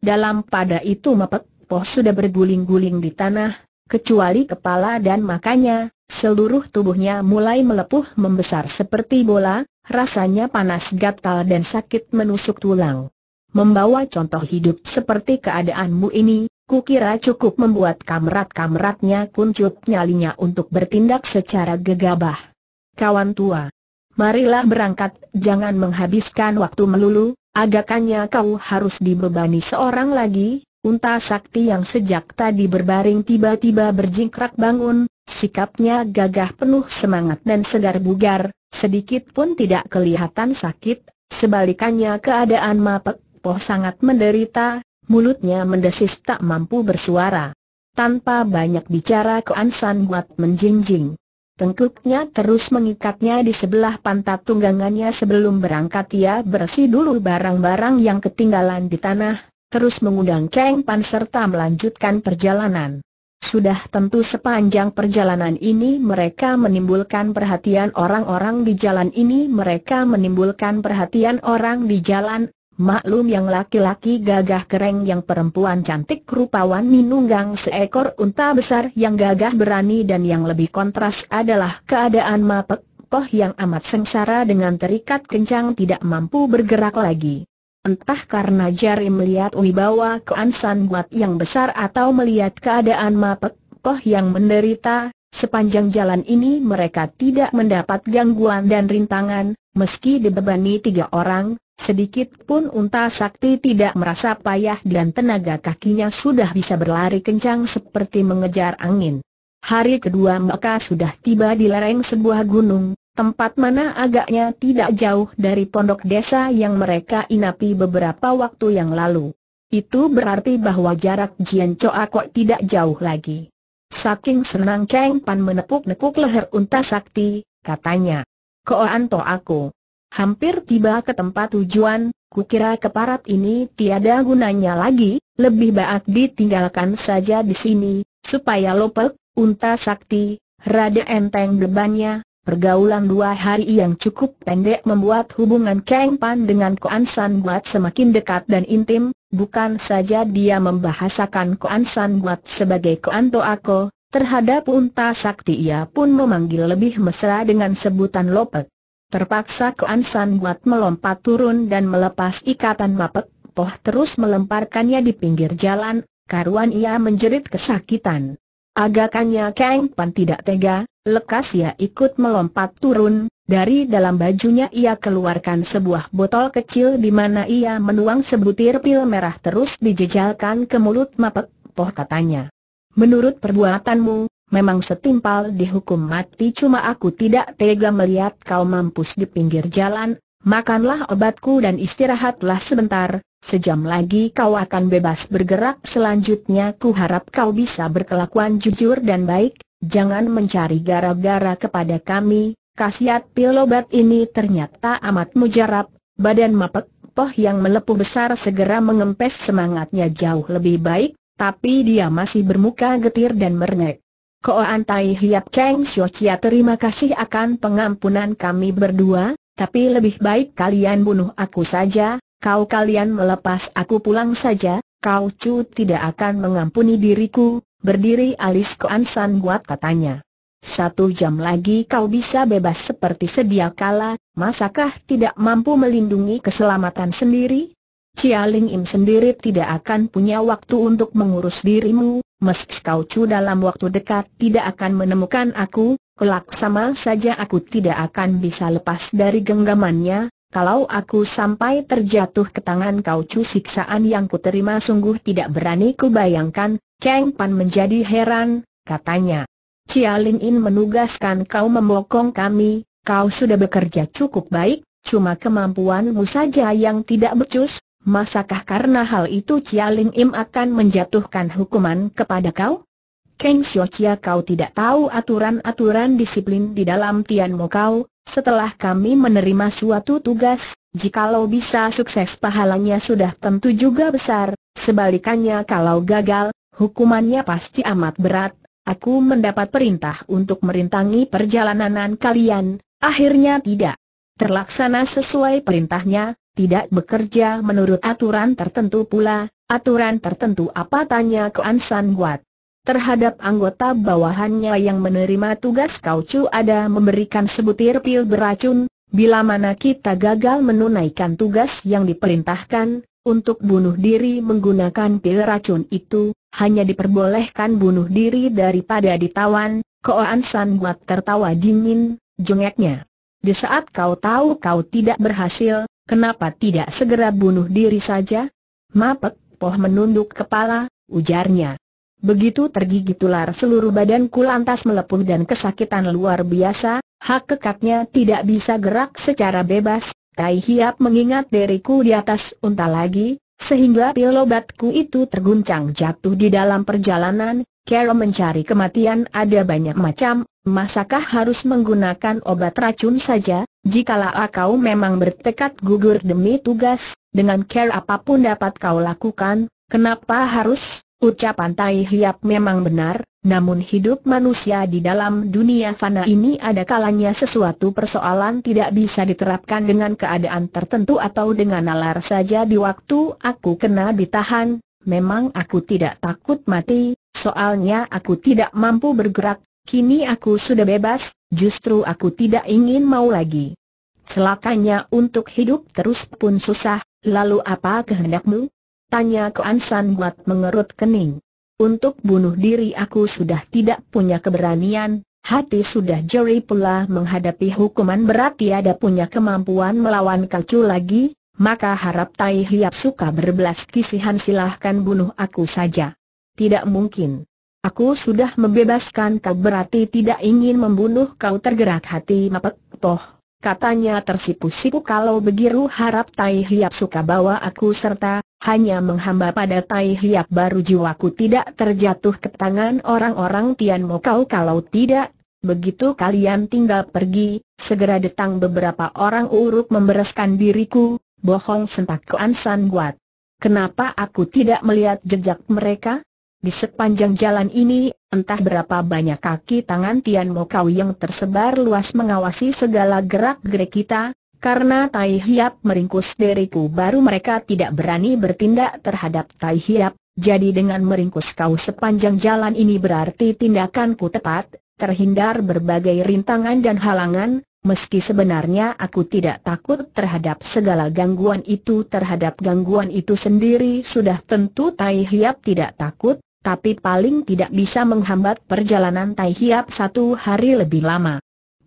Dalam pada itu Mepet poh sudah berguling-guling di tanah, kecuali kepala dan makanya, Seluruh tubuhnya mulai melepuh membesar seperti bola, rasanya panas gatal dan sakit menusuk tulang. Membawa contoh hidup seperti keadaanmu ini, kukira cukup membuat kamrat-kamratnya kuncup nyalinya untuk bertindak secara gegabah. Kawan tua, marilah berangkat, jangan menghabiskan waktu melulu, agakannya kau harus dibebani seorang lagi, Unta sakti yang sejak tadi berbaring tiba-tiba berjingkrak bangun, Sikapnya gagah penuh semangat dan segar bugar, sedikit pun tidak kelihatan sakit, sebalikannya keadaan Mapek Po sangat menderita, mulutnya mendesis tak mampu bersuara. Tanpa banyak bicara Kuan San buat menjinjing. Tengkuknya terus mengikatnya di sebelah pantat tunggangannya sebelum berangkat ia bersih dulu barang-barang yang ketinggalan di tanah, terus mengundang keng Pan serta melanjutkan perjalanan. Sudah tentu sepanjang perjalanan ini mereka menimbulkan perhatian orang-orang di jalan ini mereka menimbulkan perhatian orang di jalan Maklum yang laki-laki gagah kereng yang perempuan cantik rupawan minunggang seekor unta besar yang gagah berani dan yang lebih kontras adalah keadaan Mapek Poh yang amat sengsara dengan terikat kencang tidak mampu bergerak lagi. Entah karena jari melihat wibawa Koan San Buat yang besar atau melihat keadaan Mapek toh yang menderita, sepanjang jalan ini mereka tidak mendapat gangguan dan rintangan, meski dibebani tiga orang, sedikit pun unta sakti tidak merasa payah dan tenaga kakinya sudah bisa berlari kencang seperti mengejar angin. Hari kedua mereka sudah tiba di lereng sebuah gunung, tempat mana agaknya tidak jauh dari pondok desa yang mereka inapi beberapa waktu yang lalu. Itu berarti bahwa jarak Jian Choa Kok tidak jauh lagi. Saking senang Kang Pan menepuk-nepuk leher unta sakti, katanya. Koan to aku. Hampir tiba ke tempat tujuan, kukira keparat ini tiada gunanya lagi, lebih baik ditinggalkan saja di sini, supaya lopek, unta sakti, rada enteng bebannya, Pergaulan dua hari yang cukup pendek membuat hubungan Kang Pan dengan Koan San Guat semakin dekat dan intim, bukan saja dia membahasakan Koan San Guat sebagai Koan Toako, terhadap unta sakti ia pun memanggil lebih mesra dengan sebutan Lopet. Terpaksa Koan San Guat melompat turun dan melepas ikatan Mapet, Poh terus melemparkannya di pinggir jalan, karuan ia menjerit kesakitan. Agakannya Kang Pan tidak tega, Lekas ia ikut melompat turun, dari dalam bajunya ia keluarkan sebuah botol kecil di mana ia menuang sebutir pil merah terus dijejalkan ke mulut Mapek, poh katanya. Menurut perbuatanmu, memang setimpal dihukum mati cuma aku tidak tega melihat kau mampus di pinggir jalan, makanlah obatku dan istirahatlah sebentar, sejam lagi kau akan bebas bergerak selanjutnya ku harap kau bisa berkelakuan jujur dan baik, Jangan mencari gara-gara kepada kami, khasiat Pilobat ini ternyata amat mujarab, badan mapek, poh yang melepuh besar segera mengempes semangatnya jauh lebih baik, tapi dia masih bermuka getir dan merengek. Koan Tai Hiap Kang Siocia terima kasih akan pengampunan kami berdua, tapi lebih baik kalian bunuh aku saja, kau kalian melepas aku pulang saja, kau cu tidak akan mengampuni diriku, Berdiri alis ke Ansan buat katanya. Satu jam lagi kau bisa bebas seperti sedia kala, masakah tidak mampu melindungi keselamatan sendiri? Cia Ling Im sendiri tidak akan punya waktu untuk mengurus dirimu, meski kau cu dalam waktu dekat tidak akan menemukan aku, kelak sama saja aku tidak akan bisa lepas dari genggamannya, kalau aku sampai terjatuh ke tangan kau cu siksaan yang kuterima sungguh tidak berani kubayangkan, Kang Pan menjadi heran, katanya. Cia Lin In menugaskan kau memokong kami, kau sudah bekerja cukup baik, cuma kemampuanmu saja yang tidak becus, masakah karena hal itu Cia Lin In akan menjatuhkan hukuman kepada kau? Kang Xiao Chia kau tidak tahu aturan-aturan disiplin di dalam Tian Mo kau, setelah kami menerima suatu tugas, jikalau bisa sukses pahalanya sudah tentu juga besar, sebalikannya kalau gagal, Hukumannya pasti amat berat, aku mendapat perintah untuk merintangi perjalanan kalian, akhirnya tidak terlaksana sesuai perintahnya, tidak bekerja menurut aturan tertentu pula, aturan tertentu apa tanya ke Ansan buat Terhadap anggota bawahannya yang menerima tugas kau Kaucu ada memberikan sebutir pil beracun, bila mana kita gagal menunaikan tugas yang diperintahkan, untuk bunuh diri menggunakan pil racun itu, hanya diperbolehkan bunuh diri daripada ditawan, Koan San buat tertawa dingin, jengeknya. Di saat kau tahu kau tidak berhasil, kenapa tidak segera bunuh diri saja? Mapek, Poh menunduk kepala, ujarnya. Begitu tergigit ular seluruh badanku lantas melepuh dan kesakitan luar biasa, hak kekaknya tidak bisa gerak secara bebas, Tai Hiap mengingat diriku di atas unta lagi, sehingga pilobatku itu terguncang jatuh di dalam perjalanan, Carol mencari kematian ada banyak macam, masakah harus menggunakan obat racun saja, Jikalau kau memang bertekad gugur demi tugas, dengan care apapun dapat kau lakukan, kenapa harus Ucapan Tai Hiap memang benar, namun hidup manusia di dalam dunia fana ini ada kalanya sesuatu persoalan tidak bisa diterapkan dengan keadaan tertentu atau dengan nalar saja di waktu aku kena ditahan, memang aku tidak takut mati, soalnya aku tidak mampu bergerak, kini aku sudah bebas, justru aku tidak ingin mau lagi. Celakanya untuk hidup terus pun susah, lalu apa kehendakmu? Tanya ke Ansan buat mengerut kening. Untuk bunuh diri aku sudah tidak punya keberanian, hati sudah jeri pula menghadapi hukuman berat tiada punya kemampuan melawan kacu lagi, maka harap Tai Hiap suka berbelas kisihan silahkan bunuh aku saja. Tidak mungkin. Aku sudah membebaskan kau berarti tidak ingin membunuh kau tergerak hati Mapek Toh. Katanya tersipu-sipu kalau begiru harap Tai Hiap suka bawa aku serta, hanya menghamba pada Tai Hiap baru jiwaku tidak terjatuh ke tangan orang-orang Tian Mo kau kalau tidak, begitu kalian tinggal pergi, segera datang beberapa orang uruk membereskan diriku, bohong sentak ke Ansan Guat. Kenapa aku tidak melihat jejak mereka? Di sepanjang jalan ini, entah berapa banyak kaki tangan Tian Mo Kau yang tersebar luas mengawasi segala gerak-gerik kita, karena Tai Hiap meringkus diriku baru mereka tidak berani bertindak terhadap Tai Hiap, jadi dengan meringkus kau sepanjang jalan ini berarti tindakanku tepat, terhindar berbagai rintangan dan halangan, meski sebenarnya aku tidak takut terhadap segala gangguan itu terhadap gangguan itu sendiri sudah tentu Tai Hiap tidak takut, tapi paling tidak bisa menghambat perjalanan Tai Hiap satu hari lebih lama.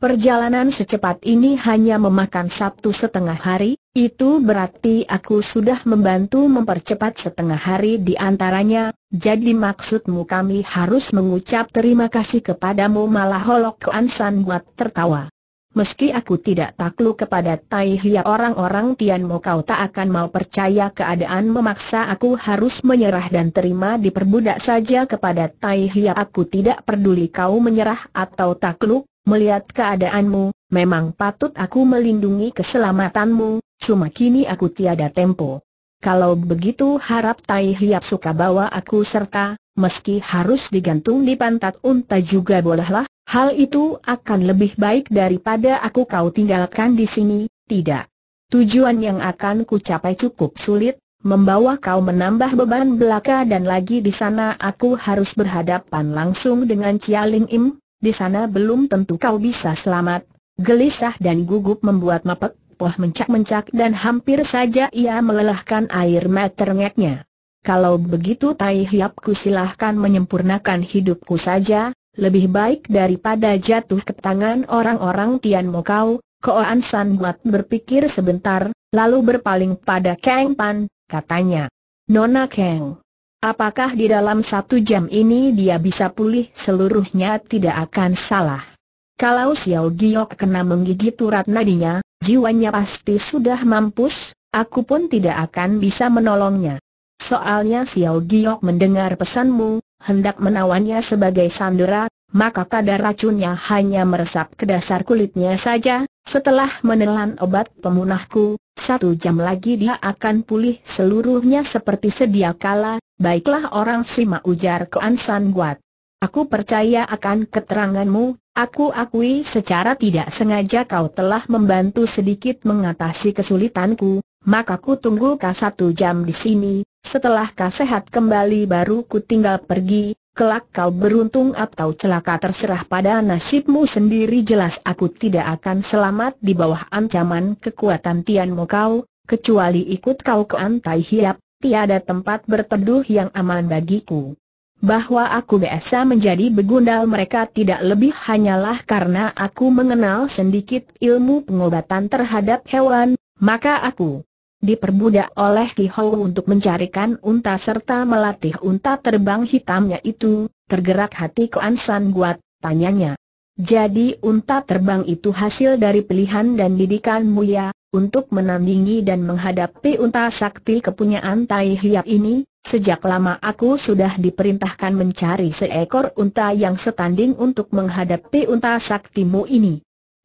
Perjalanan secepat ini hanya memakan Sabtu setengah hari, itu berarti aku sudah membantu mempercepat setengah hari di antaranya, jadi maksudmu kami harus mengucap terima kasih kepadamu malah Holok ke Ansan buat tertawa. Meski aku tidak takluk kepada Tai Hia orang-orang Tianmu kau tak akan mau percaya keadaan memaksa aku harus menyerah dan terima diperbudak saja kepada Tai Hia aku tidak peduli kau menyerah atau takluk, melihat keadaanmu, memang patut aku melindungi keselamatanmu, cuma kini aku tiada tempo. Kalau begitu harap Tai Hiap suka bawa aku serta, meski harus digantung di pantat unta juga bolehlah, hal itu akan lebih baik daripada aku kau tinggalkan di sini, tidak. Tujuan yang akan ku capai cukup sulit, membawa kau menambah beban belaka dan lagi di sana aku harus berhadapan langsung dengan Cialing Im, di sana belum tentu kau bisa selamat. Gelisah dan gugup membuat Mapek Poh mencak-mencak dan hampir saja ia melelahkan air mata Kalau begitu Tai ku silahkan menyempurnakan hidupku saja, lebih baik daripada jatuh ke tangan orang-orang Tian kau. Koan San Buat berpikir sebentar, lalu berpaling pada Kang Pan, katanya. Nona Kang, Apakah di dalam satu jam ini dia bisa pulih seluruhnya tidak akan salah. Kalau Xiao Giok kena menggigit urat nadinya, jiwanya pasti sudah mampus, aku pun tidak akan bisa menolongnya. Soalnya Xiao Giok mendengar pesanmu, hendak menawannya sebagai sandera, maka kadar racunnya hanya meresap ke dasar kulitnya saja, setelah menelan obat pemunahku, satu jam lagi dia akan pulih seluruhnya seperti sedia kala, baiklah orang Sima ujar ke Ansan Guat. Aku percaya akan keteranganmu, aku akui secara tidak sengaja kau telah membantu sedikit mengatasi kesulitanku, maka ku tunggu kau satu jam di sini, setelah kau sehat kembali baru ku tinggal pergi, kelak kau beruntung atau celaka terserah pada nasibmu sendiri jelas aku tidak akan selamat di bawah ancaman kekuatan Tianmu kau, kecuali ikut kau ke Antai Hiap, tiada tempat berteduh yang aman bagiku. Bahwa aku biasa menjadi begundal mereka tidak lebih hanyalah karena aku mengenal sedikit ilmu pengobatan terhadap hewan, maka aku diperbudak oleh Ki Hou untuk mencarikan unta serta melatih unta terbang hitamnya itu, tergerak hati Koan San Guat, tanyanya. Jadi unta terbang itu hasil dari pilihan dan didikan ya? untuk menandingi dan menghadapi unta sakti kepunyaan Tai Hiap ini, sejak lama aku sudah diperintahkan mencari seekor unta yang setanding untuk menghadapi unta saktimu ini.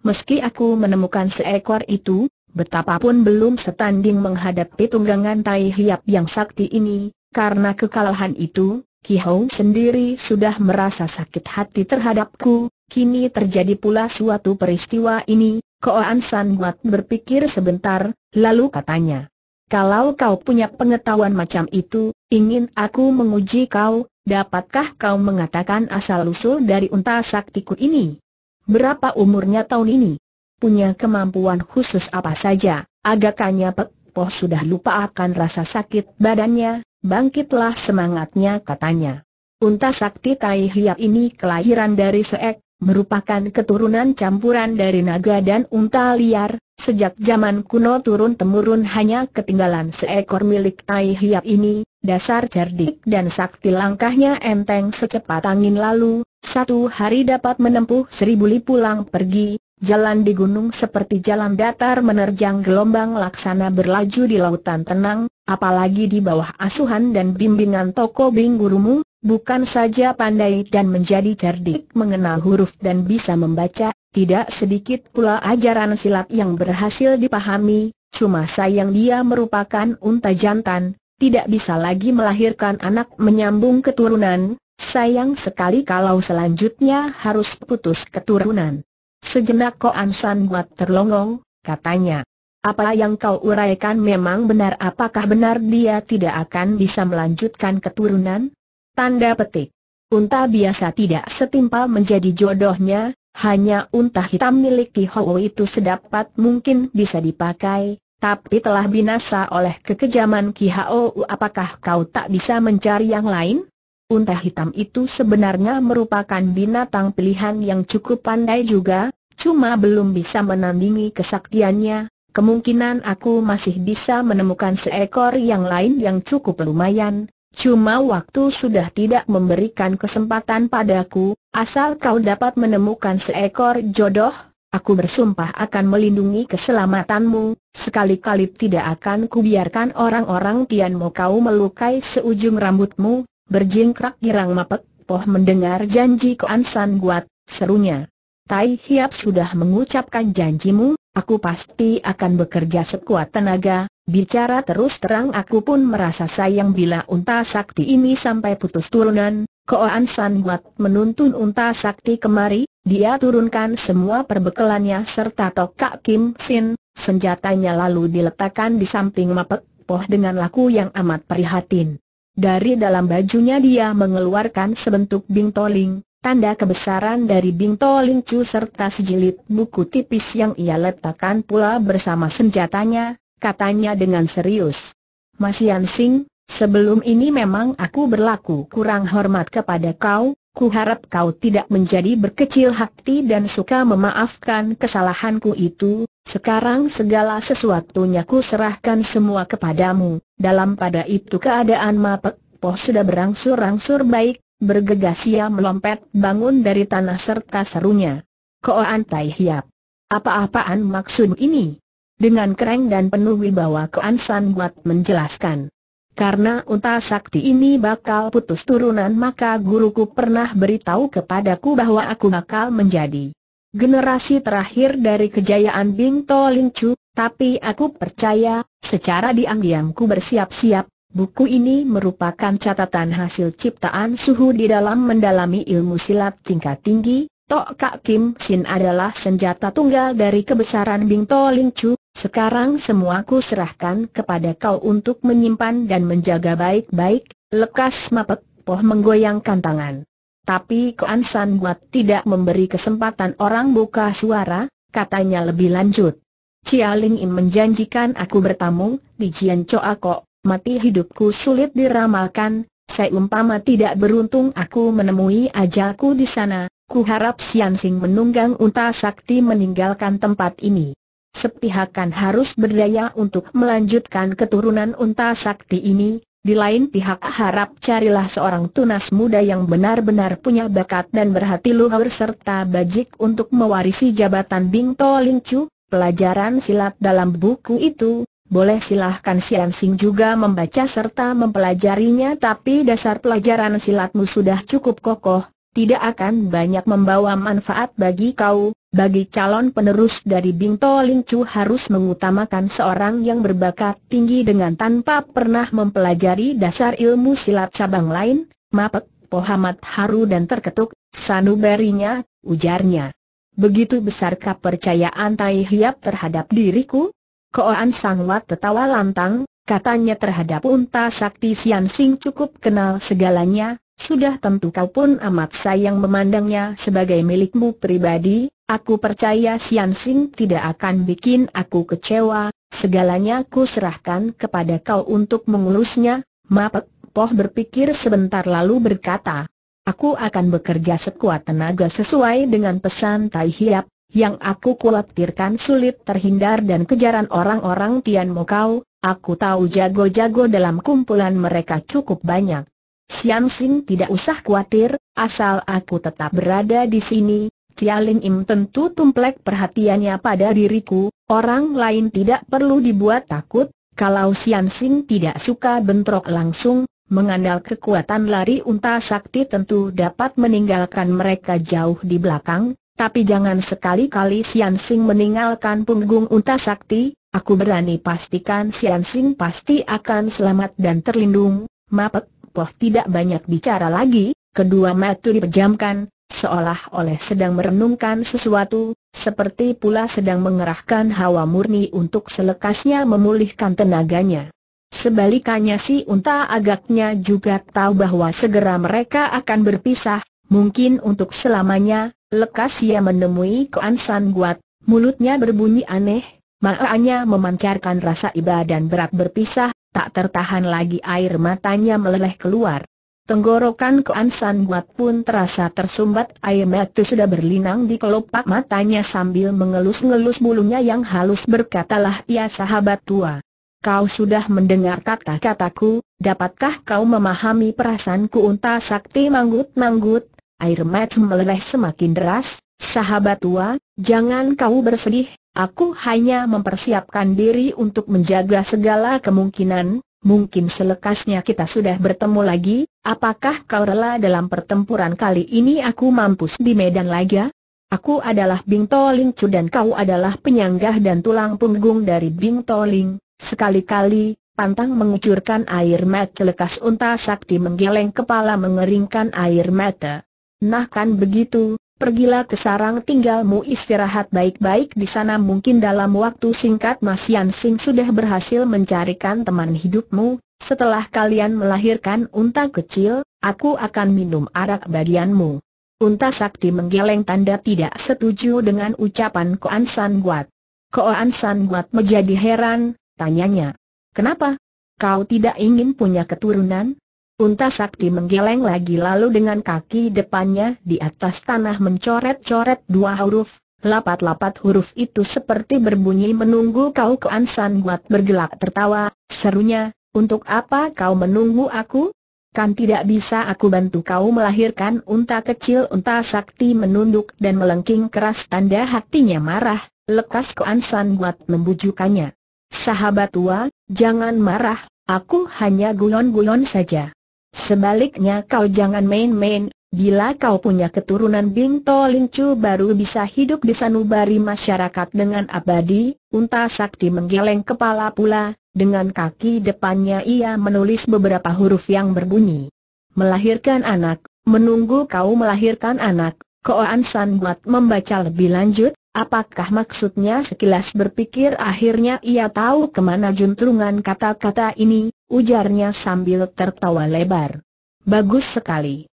Meski aku menemukan seekor itu, betapapun belum setanding menghadapi tunggangan Tai Hiap yang sakti ini, karena kekalahan itu, Ki Hou sendiri sudah merasa sakit hati terhadapku, kini terjadi pula suatu peristiwa ini, Koan San wat berpikir sebentar, lalu katanya. Kalau kau punya pengetahuan macam itu, ingin aku menguji kau, dapatkah kau mengatakan asal-usul dari unta saktiku ini? Berapa umurnya tahun ini? punya kemampuan khusus apa saja. agaknya Pek Po sudah lupa akan rasa sakit badannya, bangkitlah semangatnya katanya. Unta Sakti Tai Hiap ini kelahiran dari Seek, merupakan keturunan campuran dari naga dan unta liar, sejak zaman kuno turun-temurun hanya ketinggalan seekor milik Tai Hiap ini, dasar cerdik dan sakti langkahnya enteng secepat angin lalu, satu hari dapat menempuh seribu li pulang pergi, Jalan di gunung seperti jalan datar menerjang gelombang laksana berlaju di lautan tenang, apalagi di bawah asuhan dan bimbingan toko Bing bukan saja pandai dan menjadi cerdik mengenal huruf dan bisa membaca, tidak sedikit pula ajaran silat yang berhasil dipahami, cuma sayang dia merupakan unta jantan, tidak bisa lagi melahirkan anak menyambung keturunan, sayang sekali kalau selanjutnya harus putus keturunan. Sejenak Koan San buat terlongong, katanya. Apa yang kau uraikan memang benar apakah benar dia tidak akan bisa melanjutkan keturunan? Tanda petik. Unta biasa tidak setimpal menjadi jodohnya, hanya unta hitam milik Ki Hou itu sedapat mungkin bisa dipakai, tapi telah binasa oleh kekejaman Ki Hou apakah kau tak bisa mencari yang lain? Unta hitam itu sebenarnya merupakan binatang pilihan yang cukup pandai juga, cuma belum bisa menandingi kesaktiannya, kemungkinan aku masih bisa menemukan seekor yang lain yang cukup lumayan, cuma waktu sudah tidak memberikan kesempatan padaku, asal kau dapat menemukan seekor jodoh, aku bersumpah akan melindungi keselamatanmu, sekali-kali tidak akan kubiarkan orang-orang Tianmo kau melukai seujung rambutmu, berjingkrak girang mapek, poh mendengar janji keansan San Guat, serunya. Tai Hiap sudah mengucapkan janjimu, aku pasti akan bekerja sekuat tenaga, bicara terus terang aku pun merasa sayang bila unta sakti ini sampai putus turunan, Koan San Huat menuntun unta sakti kemari, dia turunkan semua perbekelannya serta tokak Kim Sin, senjatanya lalu diletakkan di samping Mapek Poh dengan laku yang amat prihatin. Dari dalam bajunya dia mengeluarkan sebentuk bing toling tanda kebesaran dari Bingto Lingcu serta sejilid buku tipis yang ia letakkan pula bersama senjatanya, katanya dengan serius. Mas Yan Sing, sebelum ini memang aku berlaku kurang hormat kepada kau, kuharap kau tidak menjadi berkecil hati dan suka memaafkan kesalahanku itu, sekarang segala sesuatunya ku serahkan semua kepadamu, dalam pada itu keadaan mapek Po sudah berangsur-angsur baik, Bergegas ia melompat bangun dari tanah serta serunya. Koan Tai Hiap. Apa-apaan maksud ini? Dengan kereng dan penuh wibawa Koan San buat menjelaskan. Karena unta sakti ini bakal putus turunan maka guruku pernah beritahu kepadaku bahwa aku bakal menjadi generasi terakhir dari kejayaan Bing To Lin Chu, tapi aku percaya, secara diam-diam ku bersiap-siap, Buku ini merupakan catatan hasil ciptaan Suhu di dalam mendalami ilmu silat tingkat tinggi. Tok Kak Kim Sin adalah senjata tunggal dari kebesaran Bing To Ling Chu. Sekarang semua aku serahkan kepada kau untuk menyimpan dan menjaga baik-baik. Lekas Mapet Poh menggoyangkan tangan. Tapi Koan San Guat tidak memberi kesempatan orang buka suara, katanya lebih lanjut. Chia Ling In menjanjikan aku bertamu di Jian Choa Kok mati hidupku sulit diramalkan, Saya umpama tidak beruntung aku menemui ajalku di sana, ku harap Sian Sing menunggang unta sakti meninggalkan tempat ini. Sepihakan harus berdaya untuk melanjutkan keturunan unta sakti ini, di lain pihak harap carilah seorang tunas muda yang benar-benar punya bakat dan berhati luhur serta bajik untuk mewarisi jabatan Bing To Ling Chu, pelajaran silat dalam buku itu, boleh silahkan Siam Sing juga membaca serta mempelajarinya tapi dasar pelajaran silatmu sudah cukup kokoh, tidak akan banyak membawa manfaat bagi kau, bagi calon penerus dari Bingto Ling Chu harus mengutamakan seorang yang berbakat tinggi dengan tanpa pernah mempelajari dasar ilmu silat cabang lain, mapek, pohamat haru dan terketuk, sanubarinya, ujarnya. Begitu besar percayaan Tai Hiap terhadap diriku? Koan Sangwat tertawa lantang, katanya terhadap unta sakti Sian Sing cukup kenal segalanya, sudah tentu kau pun amat sayang memandangnya sebagai milikmu pribadi, aku percaya Sian Sing tidak akan bikin aku kecewa, segalanya ku serahkan kepada kau untuk mengurusnya, Mapek Poh berpikir sebentar lalu berkata, Aku akan bekerja sekuat tenaga sesuai dengan pesan Tai Hiap, yang aku khawatirkan sulit terhindar dan kejaran orang-orang Tian Mokau, aku tahu jago-jago dalam kumpulan mereka cukup banyak. Sian Sing tidak usah khawatir, asal aku tetap berada di sini, Cia Lin Im tentu tumplek perhatiannya pada diriku, orang lain tidak perlu dibuat takut, kalau Sian Sing tidak suka bentrok langsung, mengandal kekuatan lari unta sakti tentu dapat meninggalkan mereka jauh di belakang, tapi jangan sekali-kali Sian Sing meninggalkan punggung unta sakti, aku berani pastikan Sian Sing pasti akan selamat dan terlindung. Mapet, Poh tidak banyak bicara lagi, kedua mata dipejamkan, seolah oleh sedang merenungkan sesuatu, seperti pula sedang mengerahkan hawa murni untuk selekasnya memulihkan tenaganya. Sebalikannya si unta agaknya juga tahu bahwa segera mereka akan berpisah, mungkin untuk selamanya, Lekas ia menemui Koan San Guat, mulutnya berbunyi aneh, maanya memancarkan rasa iba dan berat berpisah, tak tertahan lagi air matanya meleleh keluar. Tenggorokan Koan San Guat pun terasa tersumbat air mata sudah berlinang di kelopak matanya sambil mengelus-ngelus bulunya yang halus berkatalah ia ya sahabat tua. Kau sudah mendengar kata-kataku, dapatkah kau memahami perasaanku unta sakti manggut-manggut, air mata meleleh semakin deras, sahabat tua, jangan kau bersedih, aku hanya mempersiapkan diri untuk menjaga segala kemungkinan, mungkin selekasnya kita sudah bertemu lagi, apakah kau rela dalam pertempuran kali ini aku mampus di medan laga? Aku adalah Bing Toling Chu dan kau adalah penyanggah dan tulang punggung dari Bing Toling. Sekali-kali, pantang mengucurkan air mata lekas unta sakti menggeleng kepala mengeringkan air mata. Nah kan begitu, pergilah ke sarang tinggalmu istirahat baik-baik di sana mungkin dalam waktu singkat Mas Yan Sing sudah berhasil mencarikan teman hidupmu, setelah kalian melahirkan unta kecil, aku akan minum arak bagianmu. Unta sakti menggeleng tanda tidak setuju dengan ucapan Koan San Guat. Koan San Guat menjadi heran, tanyanya. Kenapa? Kau tidak ingin punya keturunan? Unta sakti menggeleng lagi lalu dengan kaki depannya di atas tanah mencoret-coret dua huruf. Lapat-lapat huruf itu seperti berbunyi menunggu kau ke Ansan Guat bergelak tertawa, serunya, untuk apa kau menunggu aku? Kan tidak bisa aku bantu kau melahirkan unta kecil unta sakti menunduk dan melengking keras tanda hatinya marah, lekas ke Ansan Guat membujukannya. Sahabat tua, jangan marah, aku hanya gulon-gulon saja. Sebaliknya kau jangan main-main, bila kau punya keturunan Binto Lincu baru bisa hidup di sanubari masyarakat dengan abadi, unta sakti menggeleng kepala pula, dengan kaki depannya ia menulis beberapa huruf yang berbunyi. Melahirkan anak, menunggu kau melahirkan anak, Koan San Buat membaca lebih lanjut, apakah maksudnya sekilas berpikir akhirnya ia tahu kemana juntrungan kata-kata ini, ujarnya sambil tertawa lebar. Bagus sekali.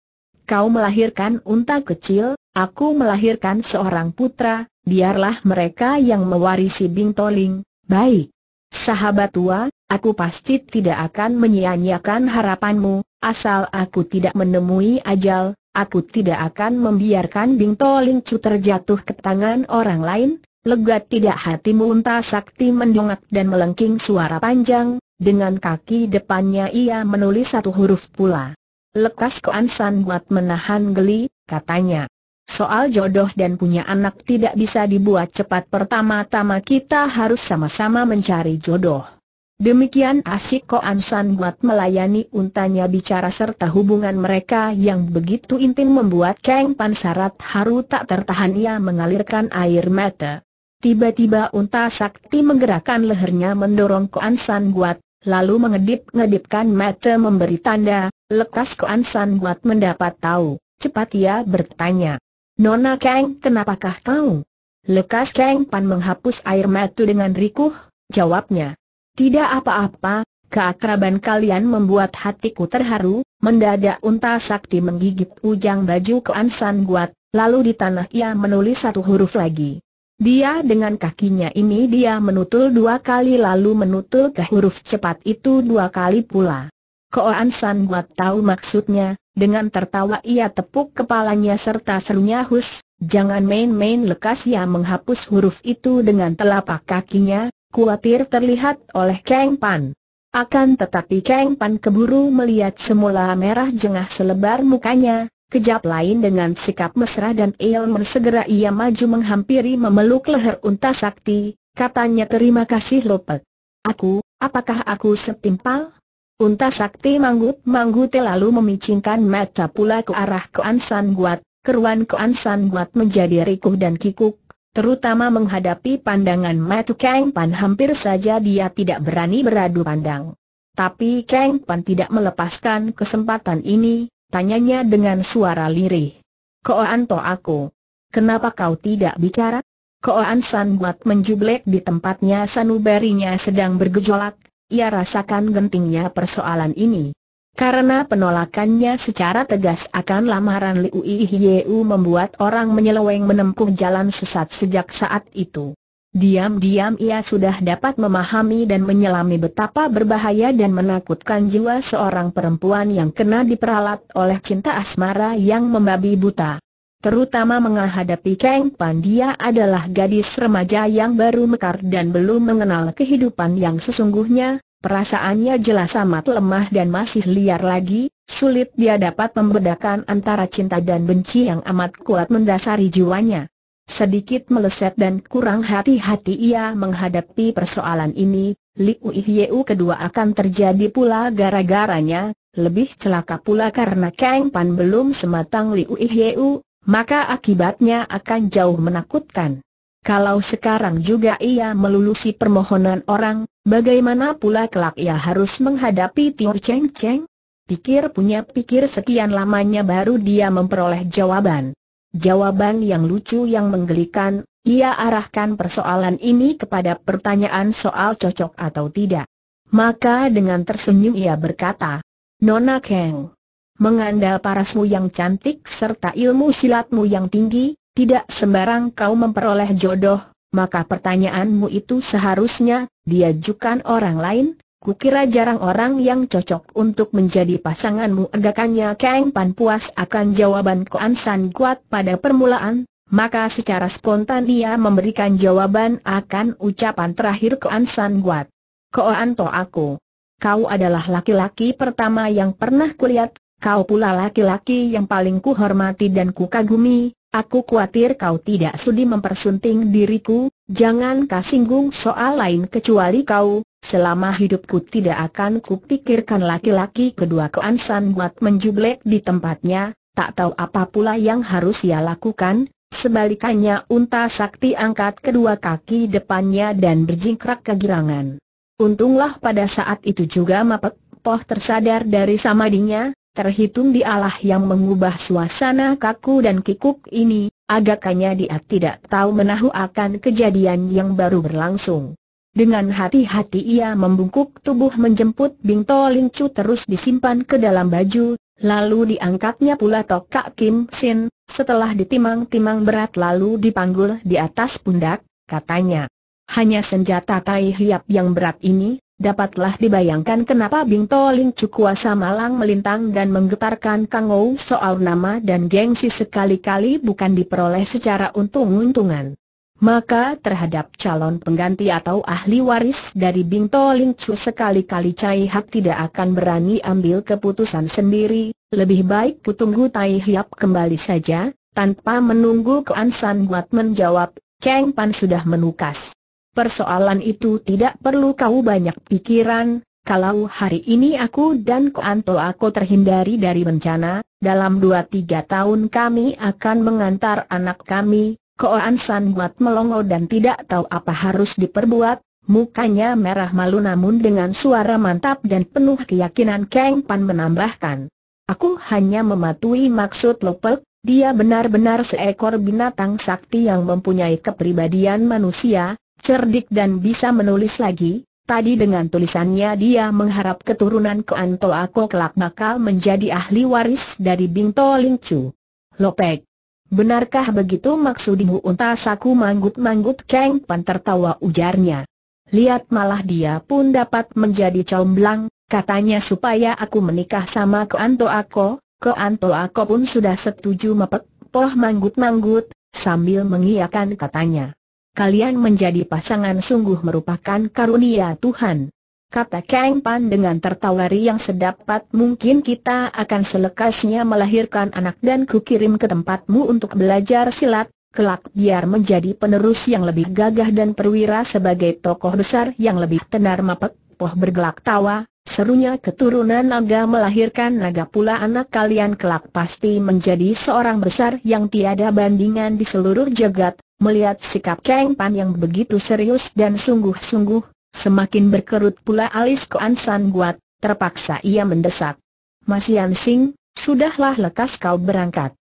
Kau melahirkan unta kecil, aku melahirkan seorang putra, biarlah mereka yang mewarisi Bing Toling. baik. Sahabat tua, aku pasti tidak akan menyia-nyiakan harapanmu, asal aku tidak menemui ajal, aku tidak akan membiarkan Bing Toling Cu terjatuh ke tangan orang lain, lega tidak hatimu unta sakti mendongak dan melengking suara panjang, dengan kaki depannya ia menulis satu huruf pula. Lekas Koan Ansan buat menahan geli, katanya. Soal jodoh dan punya anak tidak bisa dibuat cepat pertama-tama kita harus sama-sama mencari jodoh. Demikian asyik Koan Ansan buat melayani untanya bicara serta hubungan mereka yang begitu intim membuat Kang Pansarat haru tak tertahan ia mengalirkan air mata. Tiba-tiba unta sakti menggerakkan lehernya mendorong Koan San Guat, lalu mengedip-ngedipkan mata memberi tanda, lekas Koan San Guat mendapat tahu, cepat ia bertanya. Nona Kang, kenapakah kau? Lekas Kang Pan menghapus air mata dengan rikuh, jawabnya. Tidak apa-apa, keakraban kalian membuat hatiku terharu, mendadak unta sakti menggigit ujang baju Koan San Guat, lalu di tanah ia menulis satu huruf lagi. Dia dengan kakinya ini dia menutul dua kali lalu menutul ke huruf cepat itu dua kali pula. Koan San Buat tahu maksudnya, dengan tertawa ia tepuk kepalanya serta serunya hus, jangan main-main lekas ia ya, menghapus huruf itu dengan telapak kakinya, Kuatir terlihat oleh Kang Pan. Akan tetapi Kang Pan keburu melihat semula merah jengah selebar mukanya, Kejap lain dengan sikap mesra dan Elmer segera ia maju menghampiri memeluk leher unta sakti, katanya terima kasih lopet. Aku, apakah aku setimpal? Unta sakti manggut manggut lalu memicingkan mata pula ke arah Kuan San Guat, keruan Kuan San Guat menjadi rikuh dan kikuk, terutama menghadapi pandangan Matu Kang Pan hampir saja dia tidak berani beradu pandang. Tapi Kang Pan tidak melepaskan kesempatan ini, Tanyanya dengan suara lirih. toh aku. Kenapa kau tidak bicara? Koan San buat menjublek di tempatnya sanubarinya sedang bergejolak, ia rasakan gentingnya persoalan ini. Karena penolakannya secara tegas akan lamaran Liu Yiyu membuat orang menyeleweng menempuh jalan sesat sejak saat itu. Diam-diam ia sudah dapat memahami dan menyelami betapa berbahaya dan menakutkan jiwa seorang perempuan yang kena diperalat oleh cinta asmara yang membabi buta. Terutama menghadapi Kang Pan dia adalah gadis remaja yang baru mekar dan belum mengenal kehidupan yang sesungguhnya, perasaannya jelas amat lemah dan masih liar lagi, sulit dia dapat membedakan antara cinta dan benci yang amat kuat mendasari jiwanya. Sedikit meleset dan kurang hati-hati ia menghadapi persoalan ini, Liu Yiu kedua akan terjadi pula gara-garanya, lebih celaka pula karena Kang Pan belum sematang Liu Yiu, maka akibatnya akan jauh menakutkan. Kalau sekarang juga ia melulusi permohonan orang, bagaimana pula kelak ia harus menghadapi Tio Cheng Cheng? Pikir punya pikir sekian lamanya baru dia memperoleh jawaban. Jawaban yang lucu yang menggelikan, ia arahkan persoalan ini kepada pertanyaan soal cocok atau tidak. Maka dengan tersenyum ia berkata, Nona Kang, mengandal parasmu yang cantik serta ilmu silatmu yang tinggi, tidak sembarang kau memperoleh jodoh, maka pertanyaanmu itu seharusnya diajukan orang lain, Kukira jarang orang yang cocok untuk menjadi pasanganmu endakannya Kang Pan puas akan jawaban Koan San Kuat pada permulaan, maka secara spontan ia memberikan jawaban akan ucapan terakhir Koan San Kuat. Koan to aku. Kau adalah laki-laki pertama yang pernah kulihat, kau pula laki-laki yang paling kuhormati dan kukagumi, Aku khawatir kau tidak sudi mempersunting diriku, jangan kasinggung soal lain kecuali kau, Selama hidupku tidak akan kupikirkan laki-laki kedua keansan buat menjublek di tempatnya, tak tahu apa pula yang harus ia lakukan, Sebaliknya, unta sakti angkat kedua kaki depannya dan berjingkrak kegirangan. Untunglah pada saat itu juga Mapek Poh tersadar dari samadinya, terhitung di Allah yang mengubah suasana kaku dan kikuk ini, agaknya dia tidak tahu menahu akan kejadian yang baru berlangsung. Dengan hati-hati ia membungkuk tubuh menjemput Bingto Chu terus disimpan ke dalam baju, lalu diangkatnya pula Tok Kak Kim Sin, setelah ditimang-timang berat lalu dipanggul di atas pundak, katanya. Hanya senjata tai hiap yang berat ini, dapatlah dibayangkan kenapa Bingto Chu kuasa malang melintang dan menggetarkan Kang Ou soal nama dan gengsi sekali-kali bukan diperoleh secara untung-untungan maka terhadap calon pengganti atau ahli waris dari Bingto Ling Chu sekali-kali Cai Hak tidak akan berani ambil keputusan sendiri, lebih baik kutunggu Tai Hiap kembali saja, tanpa menunggu Kuan San buat menjawab, Kang Pan sudah menukas. Persoalan itu tidak perlu kau banyak pikiran, kalau hari ini aku dan Koanto aku terhindari dari bencana, dalam dua tiga tahun kami akan mengantar anak kami, Koan San Buat melongo dan tidak tahu apa harus diperbuat, mukanya merah malu namun dengan suara mantap dan penuh keyakinan Kang Pan menambahkan. Aku hanya mematuhi maksud Lopek, dia benar-benar seekor binatang sakti yang mempunyai kepribadian manusia, cerdik dan bisa menulis lagi. Tadi dengan tulisannya dia mengharap keturunan Koan Toako kelak bakal menjadi ahli waris dari Bing To Ling Chu. Lopek Benarkah begitu maksudmu untas aku manggut-manggut Kang Pan tertawa ujarnya. Lihat malah dia pun dapat menjadi comblang, katanya supaya aku menikah sama ke Anto Ako, ke Anto Ako pun sudah setuju mepet, poh manggut-manggut, sambil mengiyakan katanya. Kalian menjadi pasangan sungguh merupakan karunia Tuhan kata Kang Pan dengan tertawa ri yang sedapat mungkin kita akan selekasnya melahirkan anak dan kukirim ke tempatmu untuk belajar silat, kelak biar menjadi penerus yang lebih gagah dan perwira sebagai tokoh besar yang lebih tenar mapek, poh bergelak tawa, serunya keturunan naga melahirkan naga pula anak kalian kelak pasti menjadi seorang besar yang tiada bandingan di seluruh jagat, melihat sikap Kang Pan yang begitu serius dan sungguh-sungguh, Semakin berkerut pula alis Koan San Guat, terpaksa ia mendesak. Mas Yansing, sudahlah lekas kau berangkat.